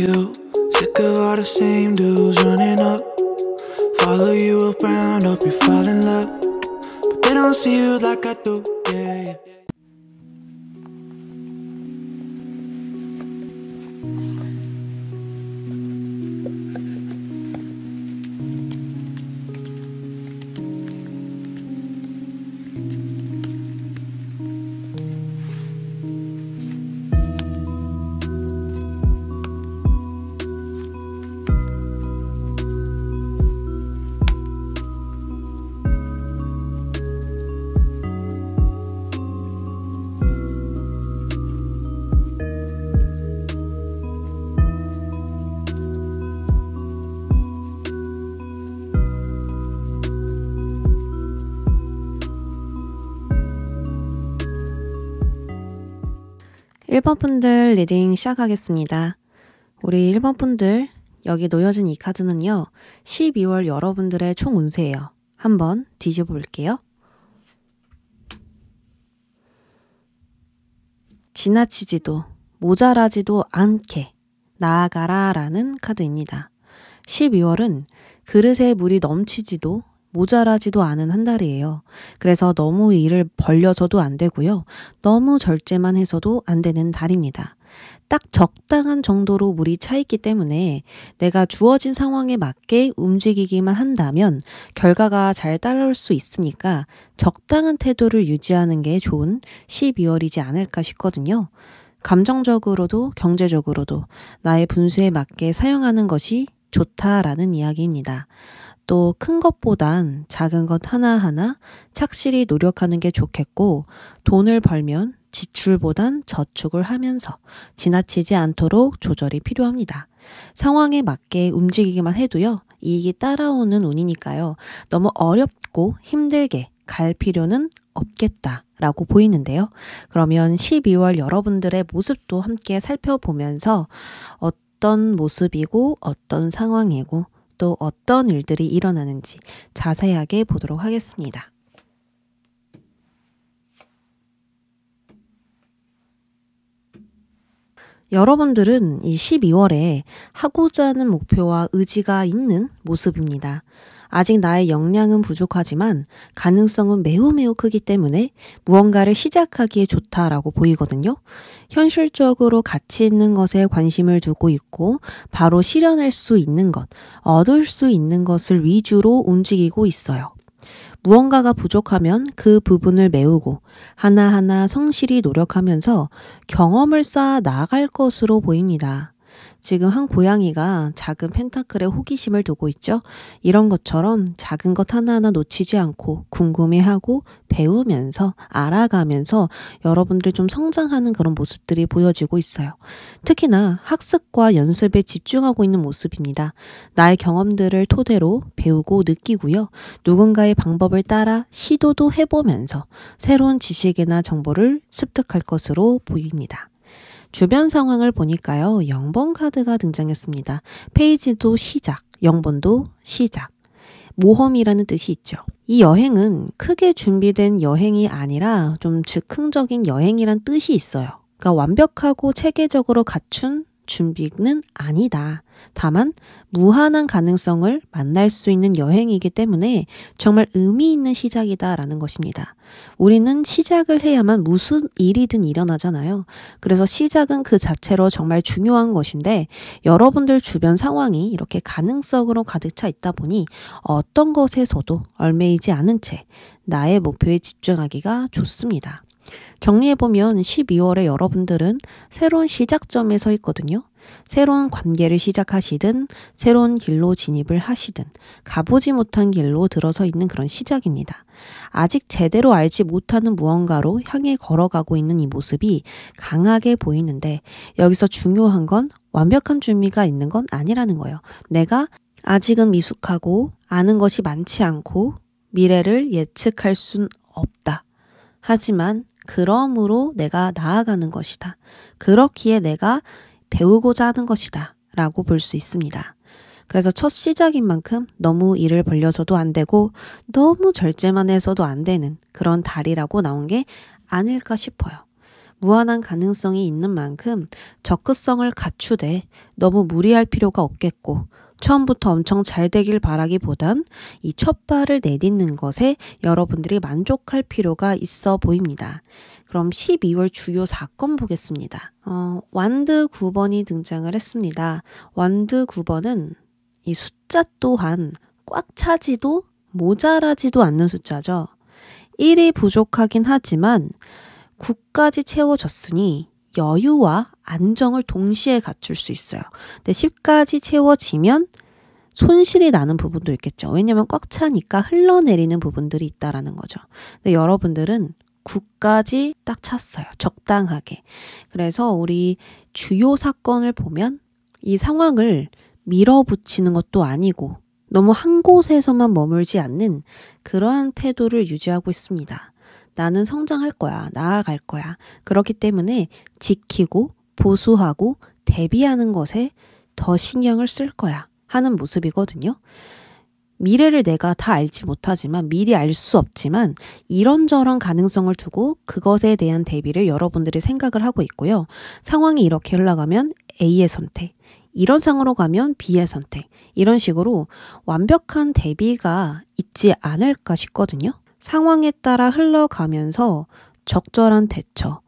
you Sick of all the same dudes running up Follow you around, hope you fall in love But they don't see you like I do 리딩 시작하겠습니다. 우리 1번 분들, 여기 놓여진 이 카드는요, 12월 여러분들의 총 운세예요. 한번 뒤집어 볼게요. 지나치지도, 모자라지도 않게 나아가라 라는 카드입니다. 12월은 그릇에 물이 넘치지도 모자라지도 않은 한 달이에요. 그래서 너무 일을 벌려서도 안 되고요. 너무 절제만 해서도 안 되는 달입니다. 딱 적당한 정도로 물이 차 있기 때문에 내가 주어진 상황에 맞게 움직이기만 한다면 결과가 잘 따라올 수 있으니까 적당한 태도를 유지하는 게 좋은 12월이지 않을까 싶거든요. 감정적으로도 경제적으로도 나의 분수에 맞게 사용하는 것이 좋다라는 이야기입니다. 또 큰 것보단 작은 것 하나하나 착실히 노력하는 게 좋겠고 돈을 벌면 지출보단 저축을 하면서 지나치지 않도록 조절이 필요합니다. 상황에 맞게 움직이기만 해도요, 이익이 따라오는 운이니까요, 너무 어렵고 힘들게 갈 필요는 없겠다. 라고 보이는데요. 그러면 12월 여러분들의 모습도 함께 살펴보면서 어떤 모습이고 어떤 상황이고 또 어떤 일들이 일어나는지 자세하게 보도록 하겠습니다. 여러분들은 이 12월에 하고자 하는 목표와 의지가 있는 모습입니다. 아직 나의 역량은 부족하지만 가능성은 매우 매우 크기 때문에 무언가를 시작하기에 좋다라고 보이거든요. 현실적으로 가치 있는 것에 관심을 두고 있고 바로 실현할 수 있는 것, 얻을 수 있는 것을 위주로 움직이고 있어요. 무언가가 부족하면 그 부분을 메우고 하나하나 성실히 노력하면서 경험을 쌓아 나아갈 것으로 보입니다. 지금 한 고양이가 작은 펜타클에 호기심을 두고 있죠. 이런 것처럼 작은 것 하나하나 놓치지 않고 궁금해하고 배우면서 알아가면서 여러분들이 좀 성장하는 그런 모습들이 보여지고 있어요. 특히나 학습과 연습에 집중하고 있는 모습입니다. 나의 경험들을 토대로 배우고 느끼고요. 누군가의 방법을 따라 시도도 해보면서 새로운 지식이나 정보를 습득할 것으로 보입니다. 주변 상황을 보니까요. 0번 카드가 등장했습니다. 페이지도 시작, 0번도 시작. 모험이라는 뜻이 있죠. 이 여행은 크게 준비된 여행이 아니라 좀 즉흥적인 여행이란 뜻이 있어요. 그러니까 완벽하고 체계적으로 갖춘 준비는 아니다. 다만 무한한 가능성을 만날 수 있는 여행이기 때문에 정말 의미 있는 시작이다라는 것입니다. 우리는 시작을 해야만 무슨 일이든 일어나잖아요. 그래서 시작은 그 자체로 정말 중요한 것인데 여러분들 주변 상황이 이렇게 가능성으로 가득 차 있다 보니 어떤 것에서도 얼매이지 않은 채 나의 목표에 집중하기가 좋습니다. 정리해보면 12월에 여러분들은 새로운 시작점에 서 있거든요. 새로운 관계를 시작하시든, 새로운 길로 진입을 하시든, 가보지 못한 길로 들어서 있는 그런 시작입니다. 아직 제대로 알지 못하는 무언가로 향해 걸어가고 있는 이 모습이 강하게 보이는데, 여기서 중요한 건 완벽한 준비가 있는 건 아니라는 거예요. 내가 아직은 미숙하고, 아는 것이 많지 않고, 미래를 예측할 순 없다. 하지만 그러므로 내가 나아가는 것이다. 그렇기에 내가 배우고자 하는 것이다. 라고 볼 수 있습니다. 그래서 첫 시작인 만큼 너무 일을 벌려서도 안 되고 너무 절제만 해서도 안 되는 그런 달이라고 나온 게 아닐까 싶어요. 무한한 가능성이 있는 만큼 적극성을 갖추되 너무 무리할 필요가 없겠고 처음부터 엄청 잘 되길 바라기보단 이 첫 발을 내딛는 것에 여러분들이 만족할 필요가 있어 보입니다. 그럼 12월 주요 사건 보겠습니다. 어, 완드 9번이 등장을 했습니다. 완드 9번은 이 숫자 또한 꽉 차지도 모자라지도 않는 숫자죠. 1이 부족하긴 하지만 9까지 채워졌으니 여유와 안정을 동시에 갖출 수 있어요. 근데 10까지 채워지면 손실이 나는 부분도 있겠죠. 왜냐면 꽉 차니까 흘러내리는 부분들이 있다라는 거죠. 근데 여러분들은 9까지 딱 찼어요. 적당하게. 그래서 우리 주요 사건을 보면 이 상황을 밀어붙이는 것도 아니고 너무 한 곳에서만 머물지 않는 그러한 태도를 유지하고 있습니다. 나는 성장할 거야. 나아갈 거야. 그렇기 때문에 지키고 보수하고 대비하는 것에 더 신경을 쓸 거야. 하는 모습이거든요. 미래를 내가 다 알지 못하지만 미리 알 수 없지만 이런저런 가능성을 두고 그것에 대한 대비를 여러분들이 생각을 하고 있고요. 상황이 이렇게 흘러가면 A의 선택, 이런 상으로 가면 B의 선택, 이런 식으로 완벽한 대비가 있지 않을까 싶거든요. 상황에 따라 흘러가면서 적절한 대처,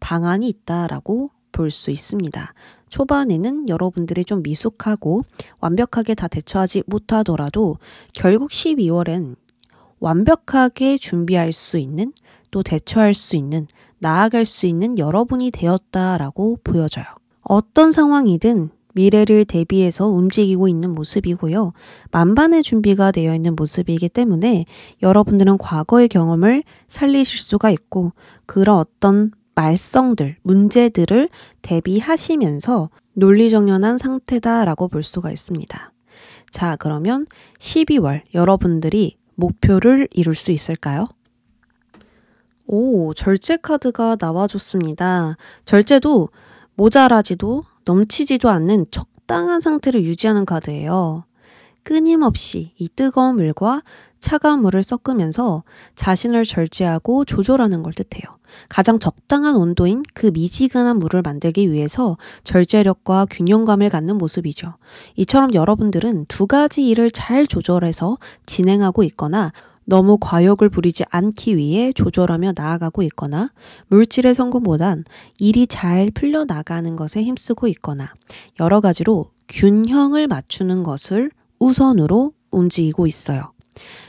방안이 있다라고 볼 수 있습니다. 초반에는 여러분들이 좀 미숙하고 완벽하게 다 대처하지 못하더라도 결국 12월엔 완벽하게 준비할 수 있는 또 대처할 수 있는 나아갈 수 있는 여러분이 되었다라고 보여져요. 어떤 상황이든 미래를 대비해서 움직이고 있는 모습이고요. 만반의 준비가 되어 있는 모습이기 때문에 여러분들은 과거의 경험을 살리실 수가 있고 그런 어떤 말썽들, 문제들을 대비하시면서 논리정연한 상태다라고 볼 수가 있습니다. 자, 그러면 12월 여러분들이 목표를 이룰 수 있을까요? 오, 절제 카드가 나와줬습니다. 절제도 모자라지도 넘치지도 않는 적당한 상태를 유지하는 카드예요. 끊임없이 이 뜨거운 물과 차가운 물을 섞으면서 자신을 절제하고 조절하는 걸 뜻해요. 가장 적당한 온도인 그 미지근한 물을 만들기 위해서 절제력과 균형감을 갖는 모습이죠. 이처럼 여러분들은 두 가지 일을 잘 조절해서 진행하고 있거나 너무 과욕을 부리지 않기 위해 조절하며 나아가고 있거나 물질의 성공보단 일이 잘 풀려나가는 것에 힘쓰고 있거나 여러 가지로 균형을 맞추는 것을 우선으로 움직이고 있어요.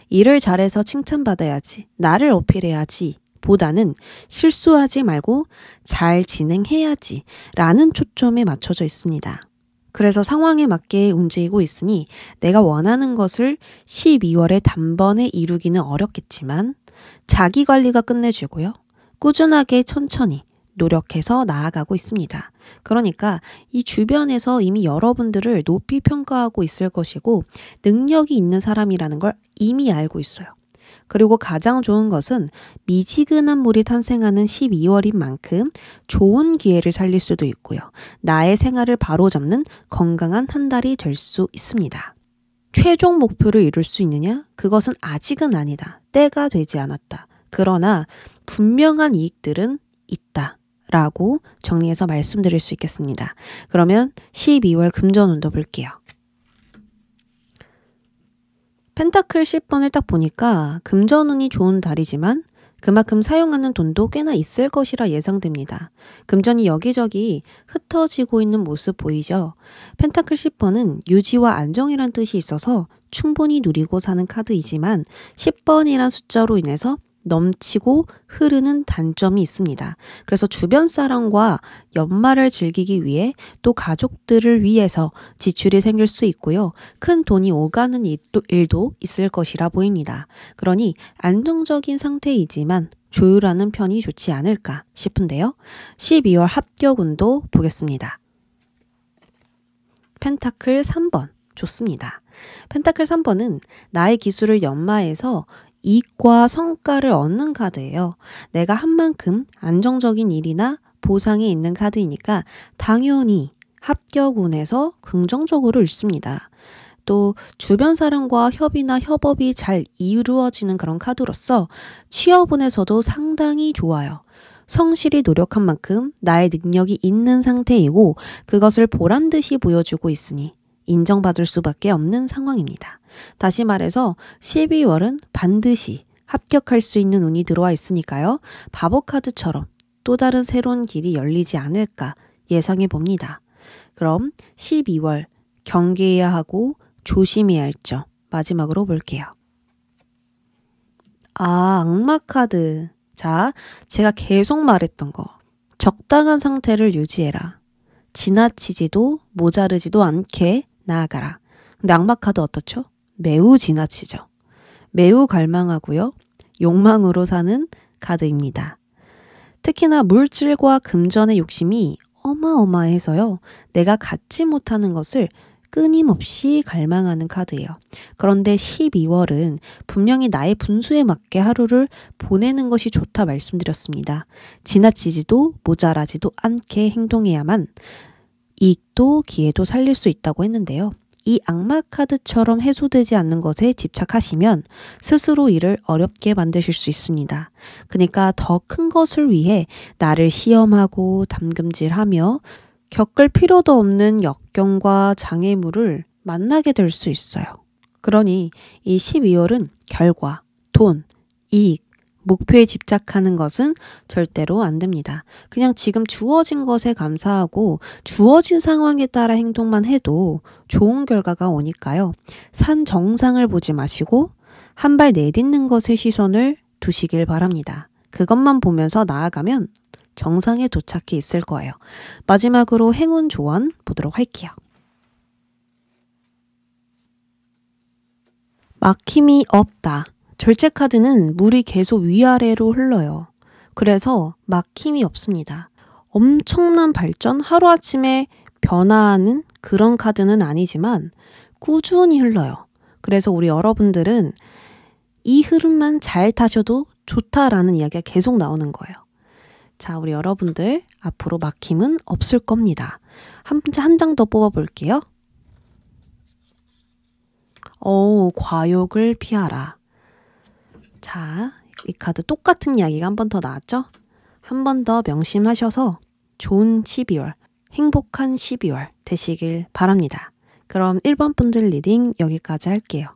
일을 잘해서 칭찬받아야지, 나를 어필해야지 보다는 실수하지 말고 잘 진행해야지 라는 초점에 맞춰져 있습니다. 그래서 상황에 맞게 움직이고 있으니 내가 원하는 것을 12월에 단번에 이루기는 어렵겠지만 자기 관리가 끝내주고요. 꾸준하게 천천히 노력해서 나아가고 있습니다. 그러니까 이 주변에서 이미 여러분들을 높이 평가하고 있을 것이고 능력이 있는 사람이라는 걸 이미 알고 있어요. 그리고 가장 좋은 것은 미지근한 물이 탄생하는 12월인 만큼 좋은 기회를 살릴 수도 있고요. 나의 생활을 바로잡는 건강한 한 달이 될 수 있습니다. 최종 목표를 이룰 수 있느냐? 그것은 아직은 아니다. 때가 되지 않았다. 그러나 분명한 이익들은 있다. 라고 정리해서 말씀드릴 수 있겠습니다. 그러면 12월 금전운도 볼게요. 펜타클 10번을 딱 보니까 금전운이 좋은 달이지만 그만큼 사용하는 돈도 꽤나 있을 것이라 예상됩니다. 금전이 여기저기 흩어지고 있는 모습 보이죠? 펜타클 10번은 유지와 안정이란 뜻이 있어서 충분히 누리고 사는 카드이지만 10번이란 숫자로 인해서 넘치고 흐르는 단점이 있습니다. 그래서 주변 사람과 연말을 즐기기 위해 또 가족들을 위해서 지출이 생길 수 있고요. 큰 돈이 오가는 일도 있을 것이라 보입니다. 그러니 안정적인 상태이지만 조율하는 편이 좋지 않을까 싶은데요. 12월 합격운도 보겠습니다. 펜타클 3번 좋습니다. 펜타클 3번은 나의 기술을 연마해서 이익과 성과를 얻는 카드예요. 내가 한 만큼 안정적인 일이나 보상이 있는 카드이니까 당연히 합격운에서 긍정적으로 읽습니다. 또 주변 사람과 협의나 협업이 잘 이루어지는 그런 카드로서 취업운에서도 상당히 좋아요. 성실히 노력한 만큼 나의 능력이 있는 상태이고 그것을 보란 듯이 보여주고 있으니 인정받을 수밖에 없는 상황입니다. 다시 말해서 12월은 반드시 합격할 수 있는 운이 들어와 있으니까요. 바보카드처럼 또 다른 새로운 길이 열리지 않을까 예상해 봅니다. 그럼 12월 경계해야 하고 조심해야 할죠 마지막으로 볼게요. 아, 악마 카드. 자, 제가 계속 말했던 거. 적당한 상태를 유지해라. 지나치지도 모자르지도 않게 나아가라. 근데 악마카드 어떻죠? 매우 지나치죠. 매우 갈망하고요. 욕망으로 사는 카드입니다. 특히나 물질과 금전의 욕심이 어마어마해서요. 내가 갖지 못하는 것을 끊임없이 갈망하는 카드예요. 그런데 12월은 분명히 나의 분수에 맞게 하루를 보내는 것이 좋다 말씀드렸습니다. 지나치지도 모자라지도 않게 행동해야만 이익도 기회도 살릴 수 있다고 했는데요. 이 악마 카드처럼 해소되지 않는 것에 집착하시면 스스로 일을 어렵게 만드실 수 있습니다. 그러니까 더 큰 것을 위해 나를 시험하고 담금질하며 겪을 필요도 없는 역경과 장애물을 만나게 될 수 있어요. 그러니 이 12월은 결과, 돈, 이익, 목표에 집착하는 것은 절대로 안 됩니다. 그냥 지금 주어진 것에 감사하고 주어진 상황에 따라 행동만 해도 좋은 결과가 오니까요. 산 정상을 보지 마시고 한 발 내딛는 것에 시선을 두시길 바랍니다. 그것만 보면서 나아가면 정상에 도착해 있을 거예요. 마지막으로 행운 조언 보도록 할게요. 막힘이 없다. 절제 카드는 물이 계속 위아래로 흘러요. 그래서 막 힘이 없습니다. 엄청난 발전, 하루아침에 변화하는 그런 카드는 아니지만 꾸준히 흘러요. 그래서 우리 여러분들은 이 흐름만 잘 타셔도 좋다라는 이야기가 계속 나오는 거예요. 자, 우리 여러분들 앞으로 막힘은 없을 겁니다. 한 장 더 뽑아 볼게요. 어, 과욕을 피하라. 자, 이 카드 똑같은 이야기가 한 번 더 나왔죠? 한 번 더 명심하셔서 좋은 12월, 행복한 12월 되시길 바랍니다. 그럼 1번 분들 리딩 여기까지 할게요.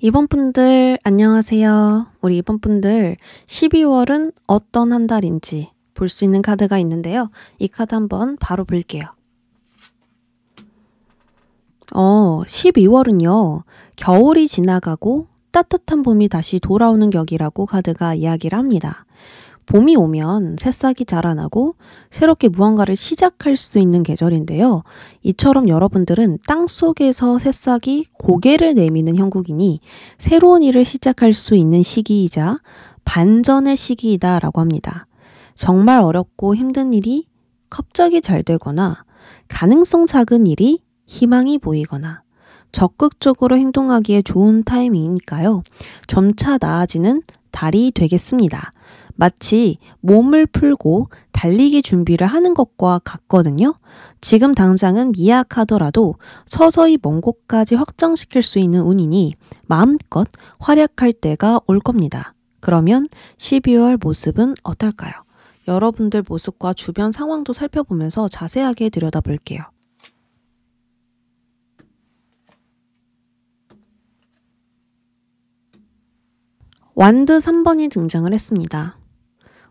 2번 분들 안녕하세요. 우리 2번 분들 12월은 어떤 한 달인지 볼 수 있는 카드가 있는데요. 이 카드 한 번 바로 볼게요. 어, 12월은요. 겨울이 지나가고 따뜻한 봄이 다시 돌아오는 격이라고 가드가 이야기를 합니다. 봄이 오면 새싹이 자라나고 새롭게 무언가를 시작할 수 있는 계절인데요. 이처럼 여러분들은 땅 속에서 새싹이 고개를 내미는 형국이니 새로운 일을 시작할 수 있는 시기이자 반전의 시기이다라고 합니다. 정말 어렵고 힘든 일이 갑자기 잘 되거나 가능성 작은 일이 희망이 보이거나 적극적으로 행동하기에 좋은 타이밍이니까요. 점차 나아지는 달이 되겠습니다. 마치 몸을 풀고 달리기 준비를 하는 것과 같거든요. 지금 당장은 미약하더라도 서서히 먼 곳까지 확장시킬 수 있는 운이니 마음껏 활약할 때가 올 겁니다. 그러면 12월 모습은 어떨까요? 여러분들 모습과 주변 상황도 살펴보면서 자세하게 들여다볼게요. 완드 3번이 등장을 했습니다.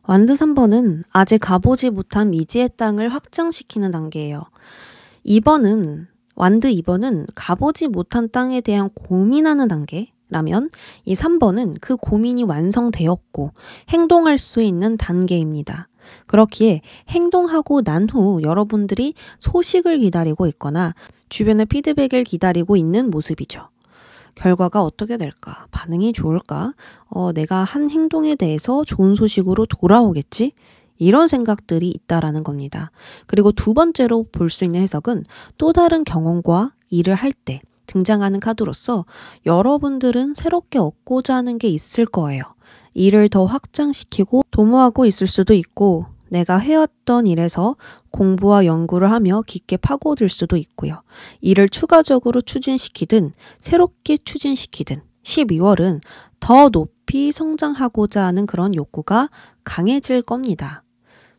완드 3번은 아직 가보지 못한 미지의 땅을 확장시키는 단계예요. 2번은 완드 2번은 가보지 못한 땅에 대한 고민하는 단계라면 이 3번은 그 고민이 완성되었고 행동할 수 있는 단계입니다. 그렇기에 행동하고 난 후 여러분들이 소식을 기다리고 있거나 주변의 피드백을 기다리고 있는 모습이죠. 결과가 어떻게 될까? 반응이 좋을까? 어, 내가 한 행동에 대해서 좋은 소식으로 돌아오겠지? 이런 생각들이 있다라는 겁니다. 그리고 두 번째로 볼 수 있는 해석은 또 다른 경험과 일을 할 때 등장하는 카드로서 여러분들은 새롭게 얻고자 하는 게 있을 거예요. 일을 더 확장시키고 도모하고 있을 수도 있고 내가 해왔던 일에서 공부와 연구를 하며 깊게 파고들 수도 있고요. 이를 추가적으로 추진시키든 새롭게 추진시키든 12월은 더 높이 성장하고자 하는 그런 욕구가 강해질 겁니다.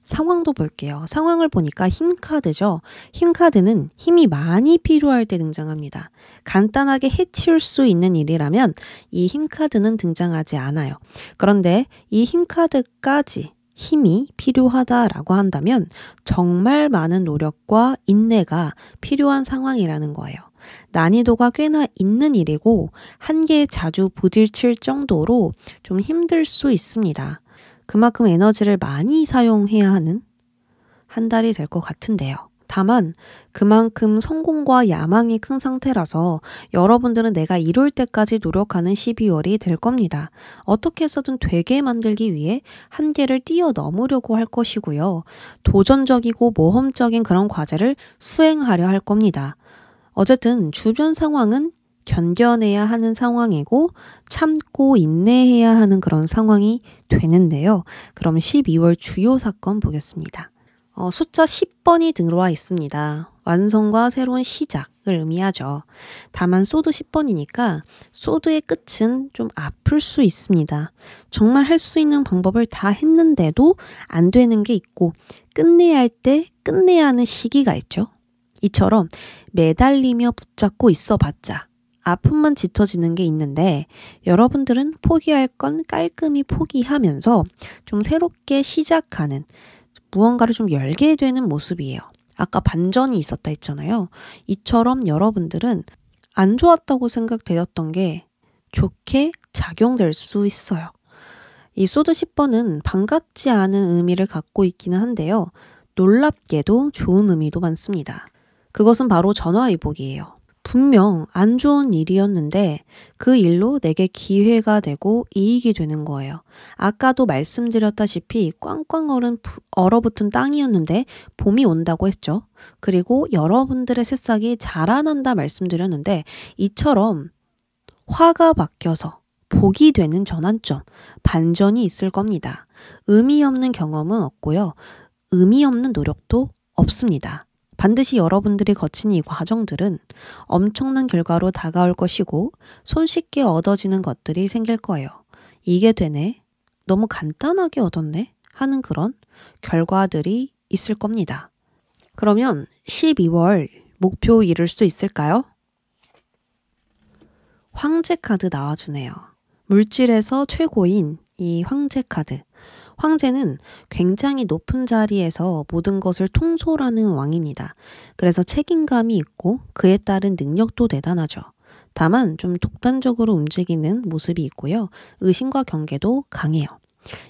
상황도 볼게요. 상황을 보니까 힘 카드죠. 힘 카드는 힘이 많이 필요할 때 등장합니다. 간단하게 해치울 수 있는 일이라면 이 힘 카드는 등장하지 않아요. 그런데 이 힘 카드까지 힘이 필요하다라고 한다면 정말 많은 노력과 인내가 필요한 상황이라는 거예요. 난이도가 꽤나 있는 일이고 한계에 자주 부딪칠 정도로 좀 힘들 수 있습니다. 그만큼 에너지를 많이 사용해야 하는 한 달이 될 것 같은데요. 다만 그만큼 성공과 야망이 큰 상태라서 여러분들은 내가 이룰 때까지 노력하는 12월이 될 겁니다. 어떻게 해서든 되게 만들기 위해 한계를 뛰어넘으려고 할 것이고요. 도전적이고 모험적인 그런 과제를 수행하려 할 겁니다. 어쨌든 주변 상황은 견뎌내야 하는 상황이고 참고 인내해야 하는 그런 상황이 되는데요. 그럼 12월 주요 사건 보겠습니다. 어, 숫자 10번이 들어와 있습니다. 완성과 새로운 시작을 의미하죠. 다만 소드 10번이니까 소드의 끝은 좀 아플 수 있습니다. 정말 할 수 있는 방법을 다 했는데도 안 되는 게 있고 끝내야 할 때 끝내야 하는 시기가 있죠. 이처럼 매달리며 붙잡고 있어봤자 아픔만 짙어지는 게 있는데 여러분들은 포기할 건 깔끔히 포기하면서 좀 새롭게 시작하는 무언가를 좀 열게 되는 모습이에요. 아까 반전이 있었다 했잖아요. 이처럼 여러분들은 안 좋았다고 생각되었던 게 좋게 작용될 수 있어요. 이 소드 10번은 반갑지 않은 의미를 갖고 있기는 한데요. 놀랍게도 좋은 의미도 많습니다. 그것은 바로 전화위복이에요. 분명 안 좋은 일이었는데 그 일로 내게 기회가 되고 이익이 되는 거예요. 아까도 말씀드렸다시피 꽝꽝 얼은 얼어붙은 땅이었는데 봄이 온다고 했죠. 그리고 여러분들의 새싹이 자라난다 말씀드렸는데 이처럼 화가 바뀌어서 복이 되는 전환점, 반전이 있을 겁니다. 의미 없는 경험은 없고요. 의미 없는 노력도 없습니다. 반드시 여러분들이 거친 이 과정들은 엄청난 결과로 다가올 것이고 손쉽게 얻어지는 것들이 생길 거예요. 이게 되네. 너무 간단하게 얻었네. 하는 그런 결과들이 있을 겁니다. 그러면 12월 목표 이룰 수 있을까요? 황제 카드 나와주네요. 물질에서 최고인 이 황제 카드. 황제는 굉장히 높은 자리에서 모든 것을 통솔하는 왕입니다. 그래서 책임감이 있고 그에 따른 능력도 대단하죠. 다만 좀 독단적으로 움직이는 모습이 있고요. 의심과 경계도 강해요.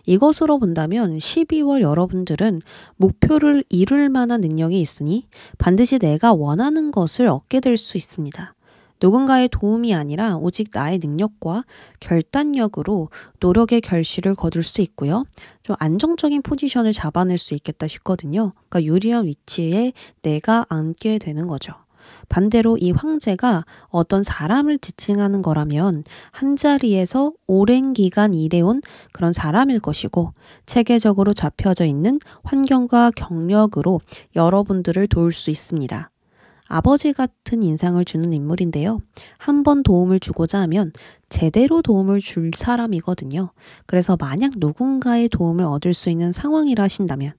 이것으로 본다면 12월 여러분들은 목표를 이룰 만한 능력이 있으니 반드시 내가 원하는 것을 얻게 될 수 있습니다. 누군가의 도움이 아니라 오직 나의 능력과 결단력으로 노력의 결실을 거둘 수 있고요. 좀 안정적인 포지션을 잡아낼 수 있겠다 싶거든요. 그러니까 유리한 위치에 내가 앉게 되는 거죠. 반대로 이 황제가 어떤 사람을 지칭하는 거라면 한 자리에서 오랜 기간 일해온 그런 사람일 것이고 체계적으로 잡혀져 있는 환경과 경력으로 여러분들을 도울 수 있습니다. 아버지 같은 인상을 주는 인물인데요. 한 번 도움을 주고자 하면 제대로 도움을 줄 사람이거든요. 그래서 만약 누군가의 도움을 얻을 수 있는 상황이라 하신다면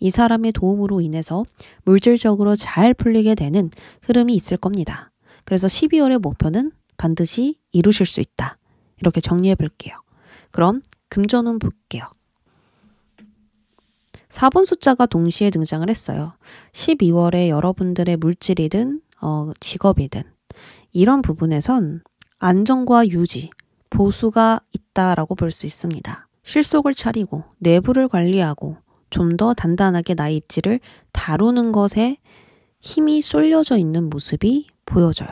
이 사람의 도움으로 인해서 물질적으로 잘 풀리게 되는 흐름이 있을 겁니다. 그래서 12월의 목표는 반드시 이루실 수 있다. 이렇게 정리해 볼게요. 그럼 금전운 볼게요. 4번 숫자가 동시에 등장을 했어요. 12월에 여러분들의 물질이든 어, 직업이든 이런 부분에선 안정과 유지, 보수가 있다라고 볼 수 있습니다. 실속을 차리고 내부를 관리하고 좀 더 단단하게 나의 입지를 다루는 것에 힘이 쏠려져 있는 모습이 보여져요.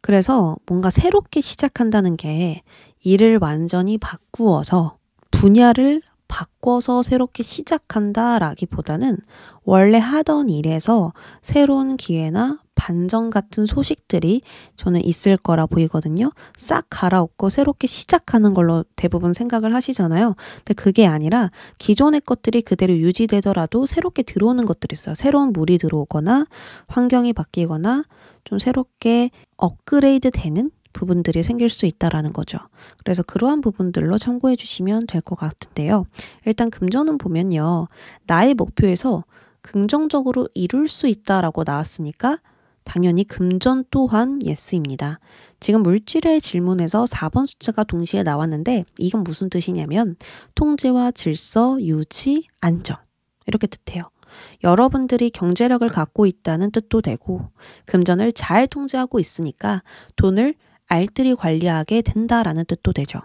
그래서 뭔가 새롭게 시작한다는 게 일을 완전히 바꾸어서 분야를 바꿔서 새롭게 시작한다 라기보다는 원래 하던 일에서 새로운 기회나 반전 같은 소식들이 저는 있을 거라 보이거든요. 싹 갈아엎고 새롭게 시작하는 걸로 대부분 생각을 하시잖아요. 근데 그게 아니라 기존의 것들이 그대로 유지되더라도 새롭게 들어오는 것들이 있어요. 새로운 물이 들어오거나 환경이 바뀌거나 좀 새롭게 업그레이드 되는 부분들이 생길 수 있다라는 거죠. 그래서 그러한 부분들로 참고해 주시면 될 것 같은데요. 일단 금전은 보면요. 나의 목표에서 긍정적으로 이룰 수 있다라고 나왔으니까 당연히 금전 또한 예스입니다. 지금 물질의 질문에서 4번 숫자가 동시에 나왔는데 이건 무슨 뜻이냐면 통제와 질서, 유지, 안정 이렇게 뜻해요. 여러분들이 경제력을 갖고 있다는 뜻도 되고 금전을 잘 통제하고 있으니까 돈을 알뜰히 관리하게 된다라는 뜻도 되죠.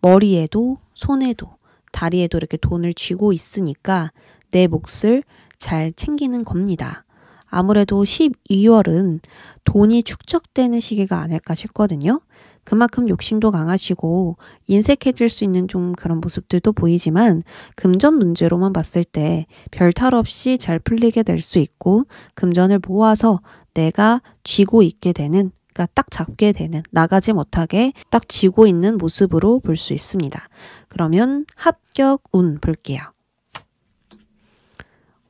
머리에도 손에도 다리에도 이렇게 돈을 쥐고 있으니까 내 몫을 잘 챙기는 겁니다. 아무래도 12월은 돈이 축적되는 시기가 아닐까 싶거든요. 그만큼 욕심도 강하시고 인색해질 수 있는 좀 그런 모습들도 보이지만 금전 문제로만 봤을 때 별탈 없이 잘 풀리게 될 수 있고 금전을 모아서 내가 쥐고 있게 되는 그러니딱 잡게 되는, 나가지 못하게 딱 쥐고 있는 모습으로 볼 수 있습니다. 그러면 합격 운 볼게요.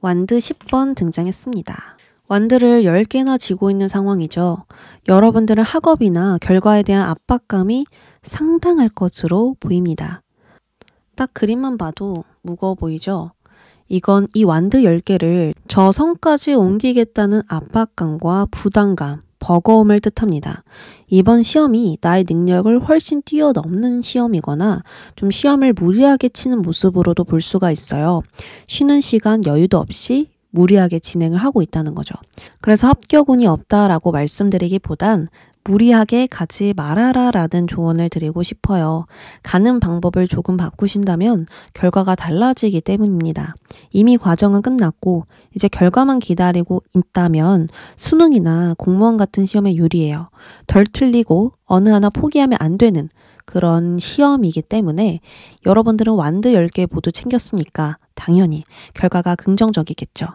완드 10번 등장했습니다. 완드를 10개나 쥐고 있는 상황이죠. 여러분들은 학업이나 결과에 대한 압박감이 상당할 것으로 보입니다. 딱 그림만 봐도 무거워 보이죠? 이건 이 완드 10개를 저 성까지 옮기겠다는 압박감과 부담감, 버거움을 뜻합니다. 이번 시험이 나의 능력을 훨씬 뛰어넘는 시험이거나 좀 시험을 무리하게 치는 모습으로도 볼 수가 있어요. 쉬는 시간 여유도 없이 무리하게 진행을 하고 있다는 거죠. 그래서 합격운이 없다라고 말씀드리기보단 무리하게 가지 말아라 라는 조언을 드리고 싶어요. 가는 방법을 조금 바꾸신다면 결과가 달라지기 때문입니다. 이미 과정은 끝났고 이제 결과만 기다리고 있다면 수능이나 공무원 같은 시험에 유리해요. 덜 틀리고 어느 하나 포기하면 안 되는 그런 시험이기 때문에 여러분들은 완드 10개 모두 챙겼으니까 당연히 결과가 긍정적이겠죠.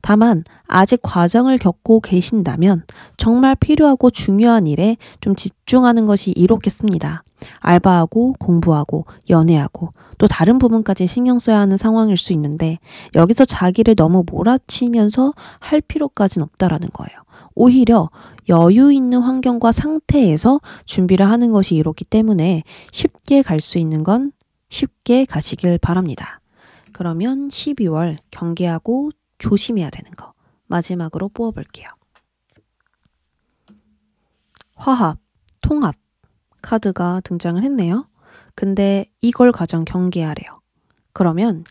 다만 아직 과정을 겪고 계신다면 정말 필요하고 중요한 일에 좀 집중하는 것이 이롭겠습니다. 알바하고 공부하고 연애하고 또 다른 부분까지 신경 써야 하는 상황일 수 있는데 여기서 자기를 너무 몰아치면서 할 필요까지는 없다라는 거예요. 오히려 여유 있는 환경과 상태에서 준비를 하는 것이 이롭기 때문에 쉽게 갈 수 있는 건 쉽게 가시길 바랍니다. 그러면 12월 경계하고 조심해야 되는 거 마지막으로 뽑아볼게요. 화합, 통합 카드가 등장을 했네요. 근데 이걸 가장 경계하래요. 그러면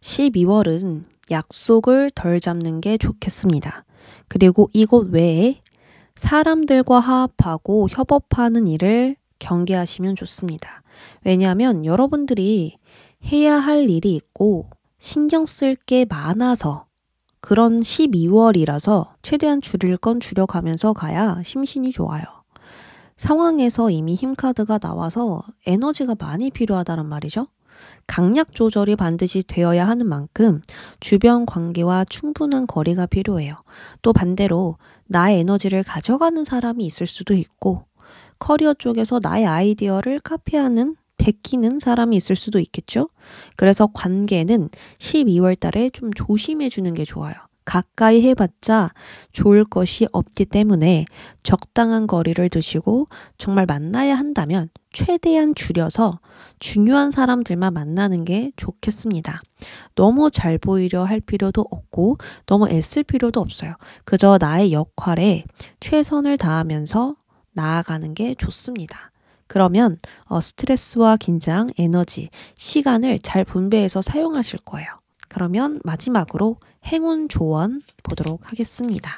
12월은 약속을 덜 잡는 게 좋겠습니다. 그리고 이곳 외에 사람들과 화합하고 협업하는 일을 경계하시면 좋습니다. 왜냐하면 여러분들이 해야 할 일이 있고 신경 쓸 게 많아서 그런 12월이라서 최대한 줄일 건 줄여가면서 가야 심신이 좋아요. 상황에서 이미 힘카드가 나와서 에너지가 많이 필요하다는 말이죠. 강약 조절이 반드시 되어야 하는 만큼 주변 관계와 충분한 거리가 필요해요. 또 반대로 나의 에너지를 가져가는 사람이 있을 수도 있고 커리어 쪽에서 나의 아이디어를 카피하는 베끼는 사람이 있을 수도 있겠죠? 그래서 관계는 12월 달에 좀 조심해 주는 게 좋아요. 가까이 해봤자 좋을 것이 없기 때문에 적당한 거리를 두시고 정말 만나야 한다면 최대한 줄여서 중요한 사람들만 만나는 게 좋겠습니다. 너무 잘 보이려 할 필요도 없고 너무 애쓸 필요도 없어요. 그저 나의 역할에 최선을 다하면서 나아가는 게 좋습니다. 그러면 어, 스트레스와 긴장, 에너지, 시간을 잘 분배해서 사용하실 거예요. 그러면 마지막으로 행운 조언 보도록 하겠습니다.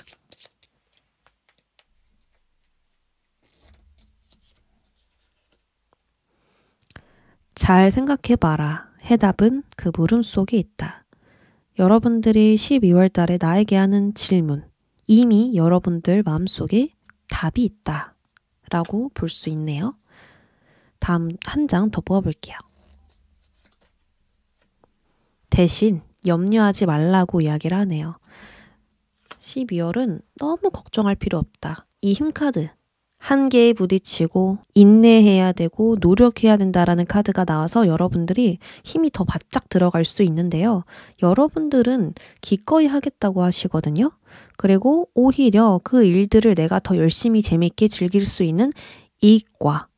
잘 생각해봐라. 해답은 그 물음 속에 있다. 여러분들이 12월 달에 나에게 하는 질문. 이미 여러분들 마음속에 답이 있다. 라고 볼 수 있네요. 다음 한 장 더 뽑아볼게요. 대신 염려하지 말라고 이야기를 하네요. 12월은 너무 걱정할 필요 없다. 이 힘카드. 한계에 부딪히고 인내해야 되고 노력해야 된다라는 카드가 나와서 여러분들이 힘이 더 바짝 들어갈 수 있는데요. 여러분들은 기꺼이 하겠다고 하시거든요. 그리고 오히려 그 일들을 내가 더 열심히 재밌게 즐길 수 있는 이익과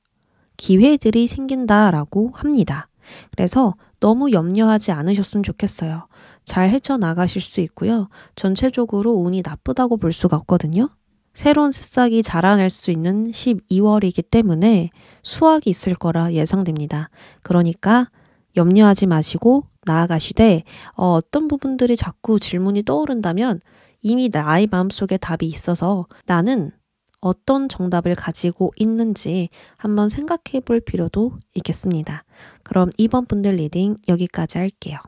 기회들이 생긴다라고 합니다. 그래서 너무 염려하지 않으셨으면 좋겠어요. 잘 헤쳐나가실 수 있고요. 전체적으로 운이 나쁘다고 볼 수가 없거든요. 새로운 새싹이 자라날수 있는 12월이기 때문에 수확이 있을 거라 예상됩니다. 그러니까 염려하지 마시고 나아가시되 어, 떤 부분들이 자꾸 질문이 떠오른다면 이미 나의 마음속에 답이 있어서 나는 어떤 정답을 가지고 있는지 한번 생각해 볼 필요도 있겠습니다. 그럼 2번 분들 리딩 여기까지 할게요.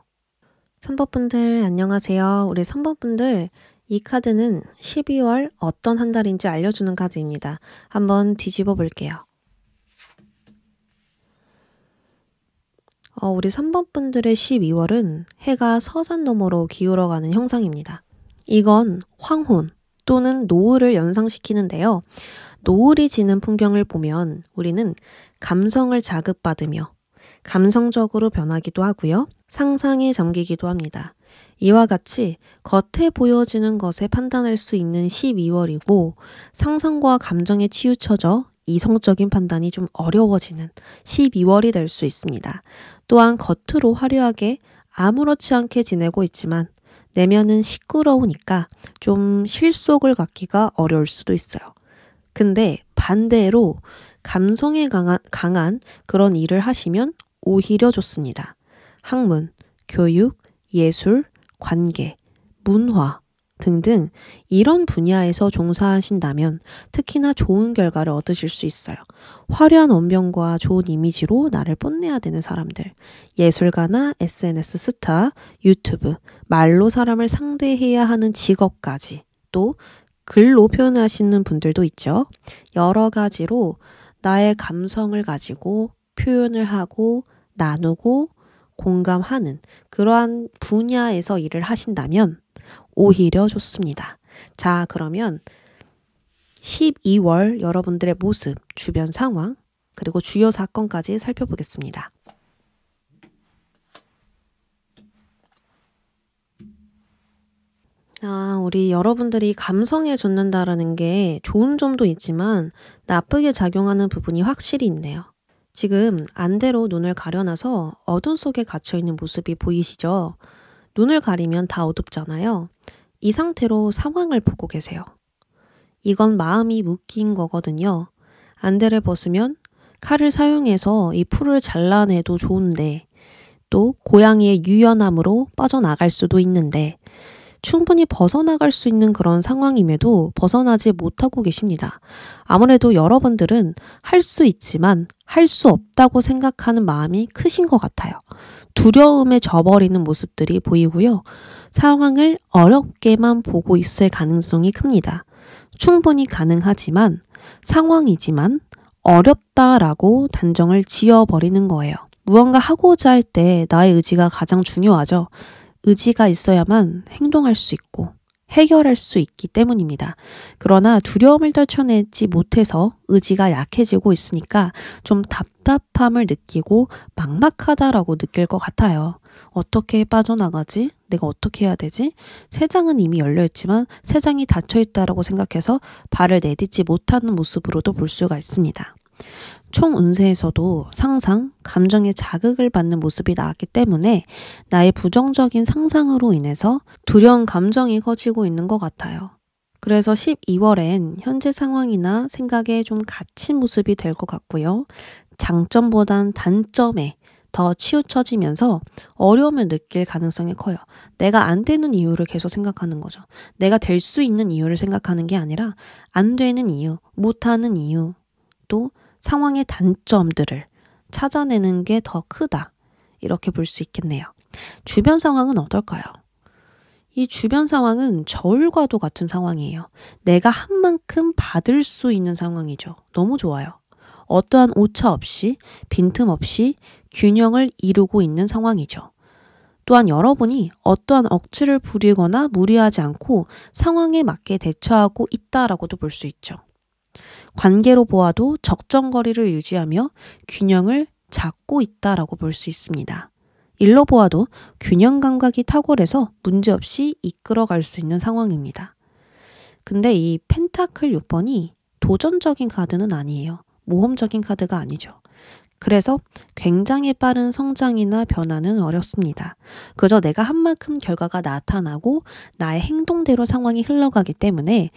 3번 분들 안녕하세요. 우리 3번 분들 이 카드는 12월 어떤 한 달인지 알려주는 카드입니다. 한번 뒤집어 볼게요. 어, 우리 3번 분들의 12월은 해가 서산 너머로 기울어가는 형상입니다. 이건 황혼, 또는 노을을 연상시키는데요. 노을이 지는 풍경을 보면 우리는 감성을 자극받으며 감성적으로 변하기도 하고요. 상상에 잠기기도 합니다. 이와 같이 겉에 보여지는 것에 판단할 수 있는 12월이고 상상과 감정에 치우쳐져 이성적인 판단이 좀 어려워지는 12월이 될 수 있습니다. 또한 겉으로 화려하게 아무렇지 않게 지내고 있지만 내면은 시끄러우니까 좀 실속을 갖기가 어려울 수도 있어요. 근데 반대로 감성에 강한, 강한 그런 일을 하시면 오히려 좋습니다. 학문, 교육, 예술, 관계, 문화, 등등 이런 분야에서 종사하신다면 특히나 좋은 결과를 얻으실 수 있어요. 화려한 언변과 좋은 이미지로 나를 뽐내야 되는 사람들, 예술가나 SNS 스타, 유튜브, 말로 사람을 상대해야 하는 직업까지 또 글로 표현하시는 분들도 있죠. 여러 가지로 나의 감성을 가지고 표현을 하고 나누고 공감하는 그러한 분야에서 일을 하신다면 오히려 좋습니다. 자, 그러면 12월 여러분들의 모습, 주변 상황, 그리고 주요 사건까지 살펴보겠습니다. 아, 우리 여러분들이 감성에 젖는다라는 게 좋은 점도 있지만 나쁘게 작용하는 부분이 확실히 있네요. 지금 안대로 눈을 가려놔서 어둠 속에 갇혀있는 모습이 보이시죠? 눈을 가리면 다 어둡잖아요. 이 상태로 상황을 보고 계세요. 이건 마음이 묶인 거거든요. 안대를 벗으면 칼을 사용해서 이 풀을 잘라내도 좋은데 또 고양이의 유연함으로 빠져나갈 수도 있는데 충분히 벗어나갈 수 있는 그런 상황임에도 벗어나지 못하고 계십니다. 아무래도 여러분들은 할 수 있지만 할 수 없다고 생각하는 마음이 크신 것 같아요. 두려움에 져버리는 모습들이 보이고요. 상황을 어렵게만 보고 있을 가능성이 큽니다. 충분히 가능하지만 상황이지만 어렵다라고 단정을 지어버리는 거예요. 무언가 하고자 할 때 나의 의지가 가장 중요하죠. 의지가 있어야만 행동할 수 있고 해결할 수 있기 때문입니다. 그러나 두려움을 떨쳐내지 못해서 의지가 약해지고 있으니까 좀 답답함을 느끼고 막막하다라고 느낄 것 같아요. 어떻게 빠져나가지? 내가 어떻게 해야 되지? 새장은 이미 열려있지만 새장이 닫혀있다라고 생각해서 발을 내딛지 못하는 모습으로도 볼 수가 있습니다. 총 운세에서도 상상, 감정의 자극을 받는 모습이 나왔기 때문에 나의 부정적인 상상으로 인해서 두려운 감정이 커지고 있는 것 같아요. 그래서 12월엔 현재 상황이나 생각에 좀 갇힌 모습이 될 것 같고요. 장점보단 단점에 더 치우쳐지면서 어려움을 느낄 가능성이 커요. 내가 안 되는 이유를 계속 생각하는 거죠. 내가 될 수 있는 이유를 생각하는 게 아니라 안 되는 이유, 못하는 이유, 또 상황의 단점들을 찾아내는 게 더 크다. 이렇게 볼 수 있겠네요. 주변 상황은 어떨까요? 이 주변 상황은 저울과도 같은 상황이에요. 내가 한 만큼 받을 수 있는 상황이죠. 너무 좋아요. 어떠한 오차 없이, 빈틈없이 균형을 이루고 있는 상황이죠. 또한 여러분이 어떠한 억지를 부리거나 무리하지 않고 상황에 맞게 대처하고 있다라고도 볼 수 있죠. 관계로 보아도 적정거리를 유지하며 균형을 잡고 있다라고 볼 수 있습니다. 일로 보아도 균형 감각이 탁월해서 문제없이 이끌어갈 수 있는 상황입니다. 근데 이 펜타클 6번이 도전적인 카드는 아니에요. 모험적인 카드가 아니죠. 그래서 굉장히 빠른 성장이나 변화는 어렵습니다. 그저 내가 한 만큼 결과가 나타나고 나의 행동대로 상황이 흘러가기 때문에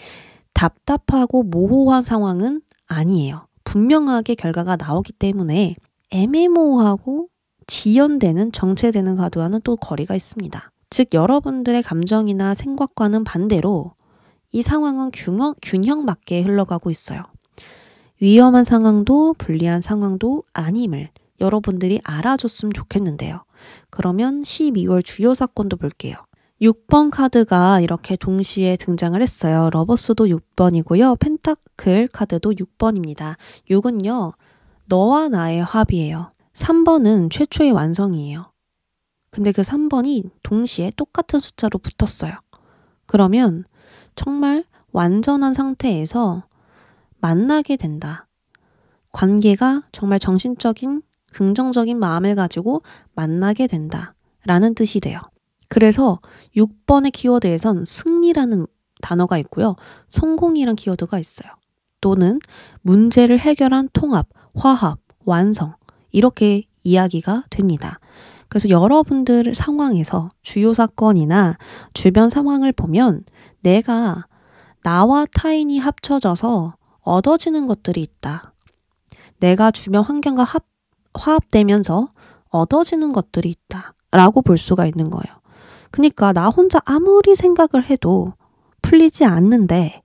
답답하고 모호한 상황은 아니에요. 분명하게 결과가 나오기 때문에 애매모호하고 지연되는 정체되는 과도와는 또 거리가 있습니다. 즉 여러분들의 감정이나 생각과는 반대로 이 상황은 균형, 균형 맞게 흘러가고 있어요. 위험한 상황도 불리한 상황도 아님을 여러분들이 알아줬으면 좋겠는데요. 그러면 12월 주요 사건도 볼게요. 6번 카드가 이렇게 동시에 등장을 했어요. 러버스도 6번이고요. 펜타클 카드도 6번입니다. 6은요. 너와 나의 합이에요. 3번은 최초의 완성이에요. 근데 그 3번이 동시에 똑같은 숫자로 붙었어요. 그러면 정말 완전한 상태에서 만나게 된다. 관계가 정말 정신적인 긍정적인 마음을 가지고 만나게 된다. 라는 뜻이 돼요. 그래서 6번의 키워드에선 승리라는 단어가 있고요. 성공이란 키워드가 있어요. 또는 문제를 해결한 통합, 화합, 완성 이렇게 이야기가 됩니다. 그래서 여러분들 상황에서 주요 사건이나 주변 상황을 보면 내가 나와 타인이 합쳐져서 얻어지는 것들이 있다. 내가 주변 환경과 합, 화합되면서 얻어지는 것들이 있다. 라고 볼 수가 있는 거예요. 그러니까 나 혼자 아무리 생각을 해도 풀리지 않는데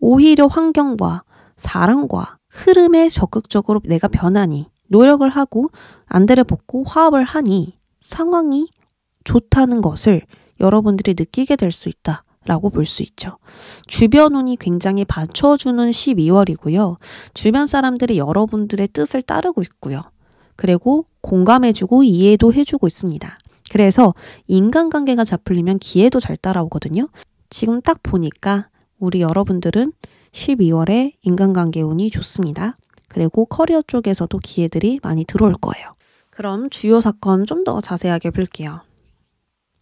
오히려 환경과 사람과 흐름에 적극적으로 내가 변하니 노력을 하고 안대를 벗고 화합을 하니 상황이 좋다는 것을 여러분들이 느끼게 될 수 있다. 라고 볼 수 있죠. 주변 운이 굉장히 받쳐주는 12월이고요. 주변 사람들이 여러분들의 뜻을 따르고 있고요. 그리고 공감해주고 이해도 해주고 있습니다. 그래서 인간관계가 잘 풀리면 기회도 잘 따라오거든요. 지금 딱 보니까 우리 여러분들은 12월에 인간관계 운이 좋습니다. 그리고 커리어 쪽에서도 기회들이 많이 들어올 거예요. 그럼 주요 사건 좀 더 자세하게 볼게요.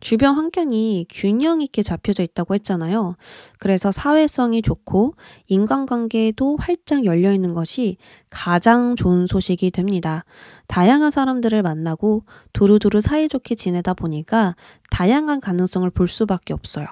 주변 환경이 균형 있게 잡혀져 있다고 했잖아요. 그래서 사회성이 좋고 인간관계에도 활짝 열려 있는 것이 가장 좋은 소식이 됩니다. 다양한 사람들을 만나고 두루두루 사이좋게 지내다 보니까 다양한 가능성을 볼 수밖에 없어요.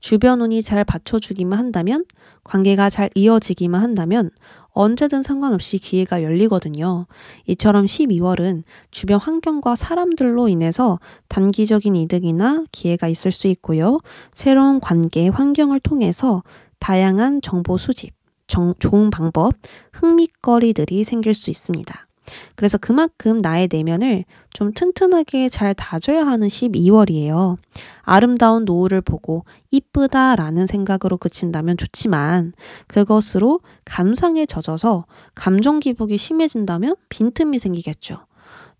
주변 운이 잘 받쳐주기만 한다면, 관계가 잘 이어지기만 한다면, 언제든 상관없이 기회가 열리거든요. 이처럼 12월은 주변 환경과 사람들로 인해서 단기적인 이득이나 기회가 있을 수 있고요. 새로운 관계, 환경을 통해서 다양한 정보 수집, 정, 좋은 방법, 흥미거리들이 생길 수 있습니다. 그래서 그만큼 나의 내면을 좀 튼튼하게 잘 다져야 하는 12월이에요. 아름다운 노을을 보고 이쁘다라는 생각으로 그친다면 좋지만 그것으로 감상에 젖어서 감정 기복이 심해진다면 빈틈이 생기겠죠.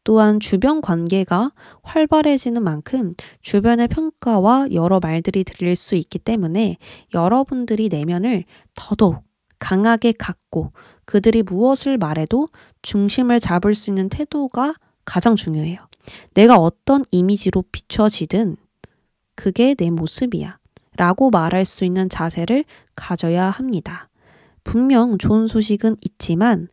또한 주변 관계가 활발해지는 만큼 주변의 평가와 여러 말들이 들릴 수 있기 때문에 여러분들이 내면을 더더욱 강하게 갖고 그들이 무엇을 말해도 중심을 잡을 수 있는 태도가 가장 중요해요. 내가 어떤 이미지로 비춰지든 그게 내 모습이야. 라고 말할 수 있는 자세를 가져야 합니다. 분명 좋은 소식은 있지만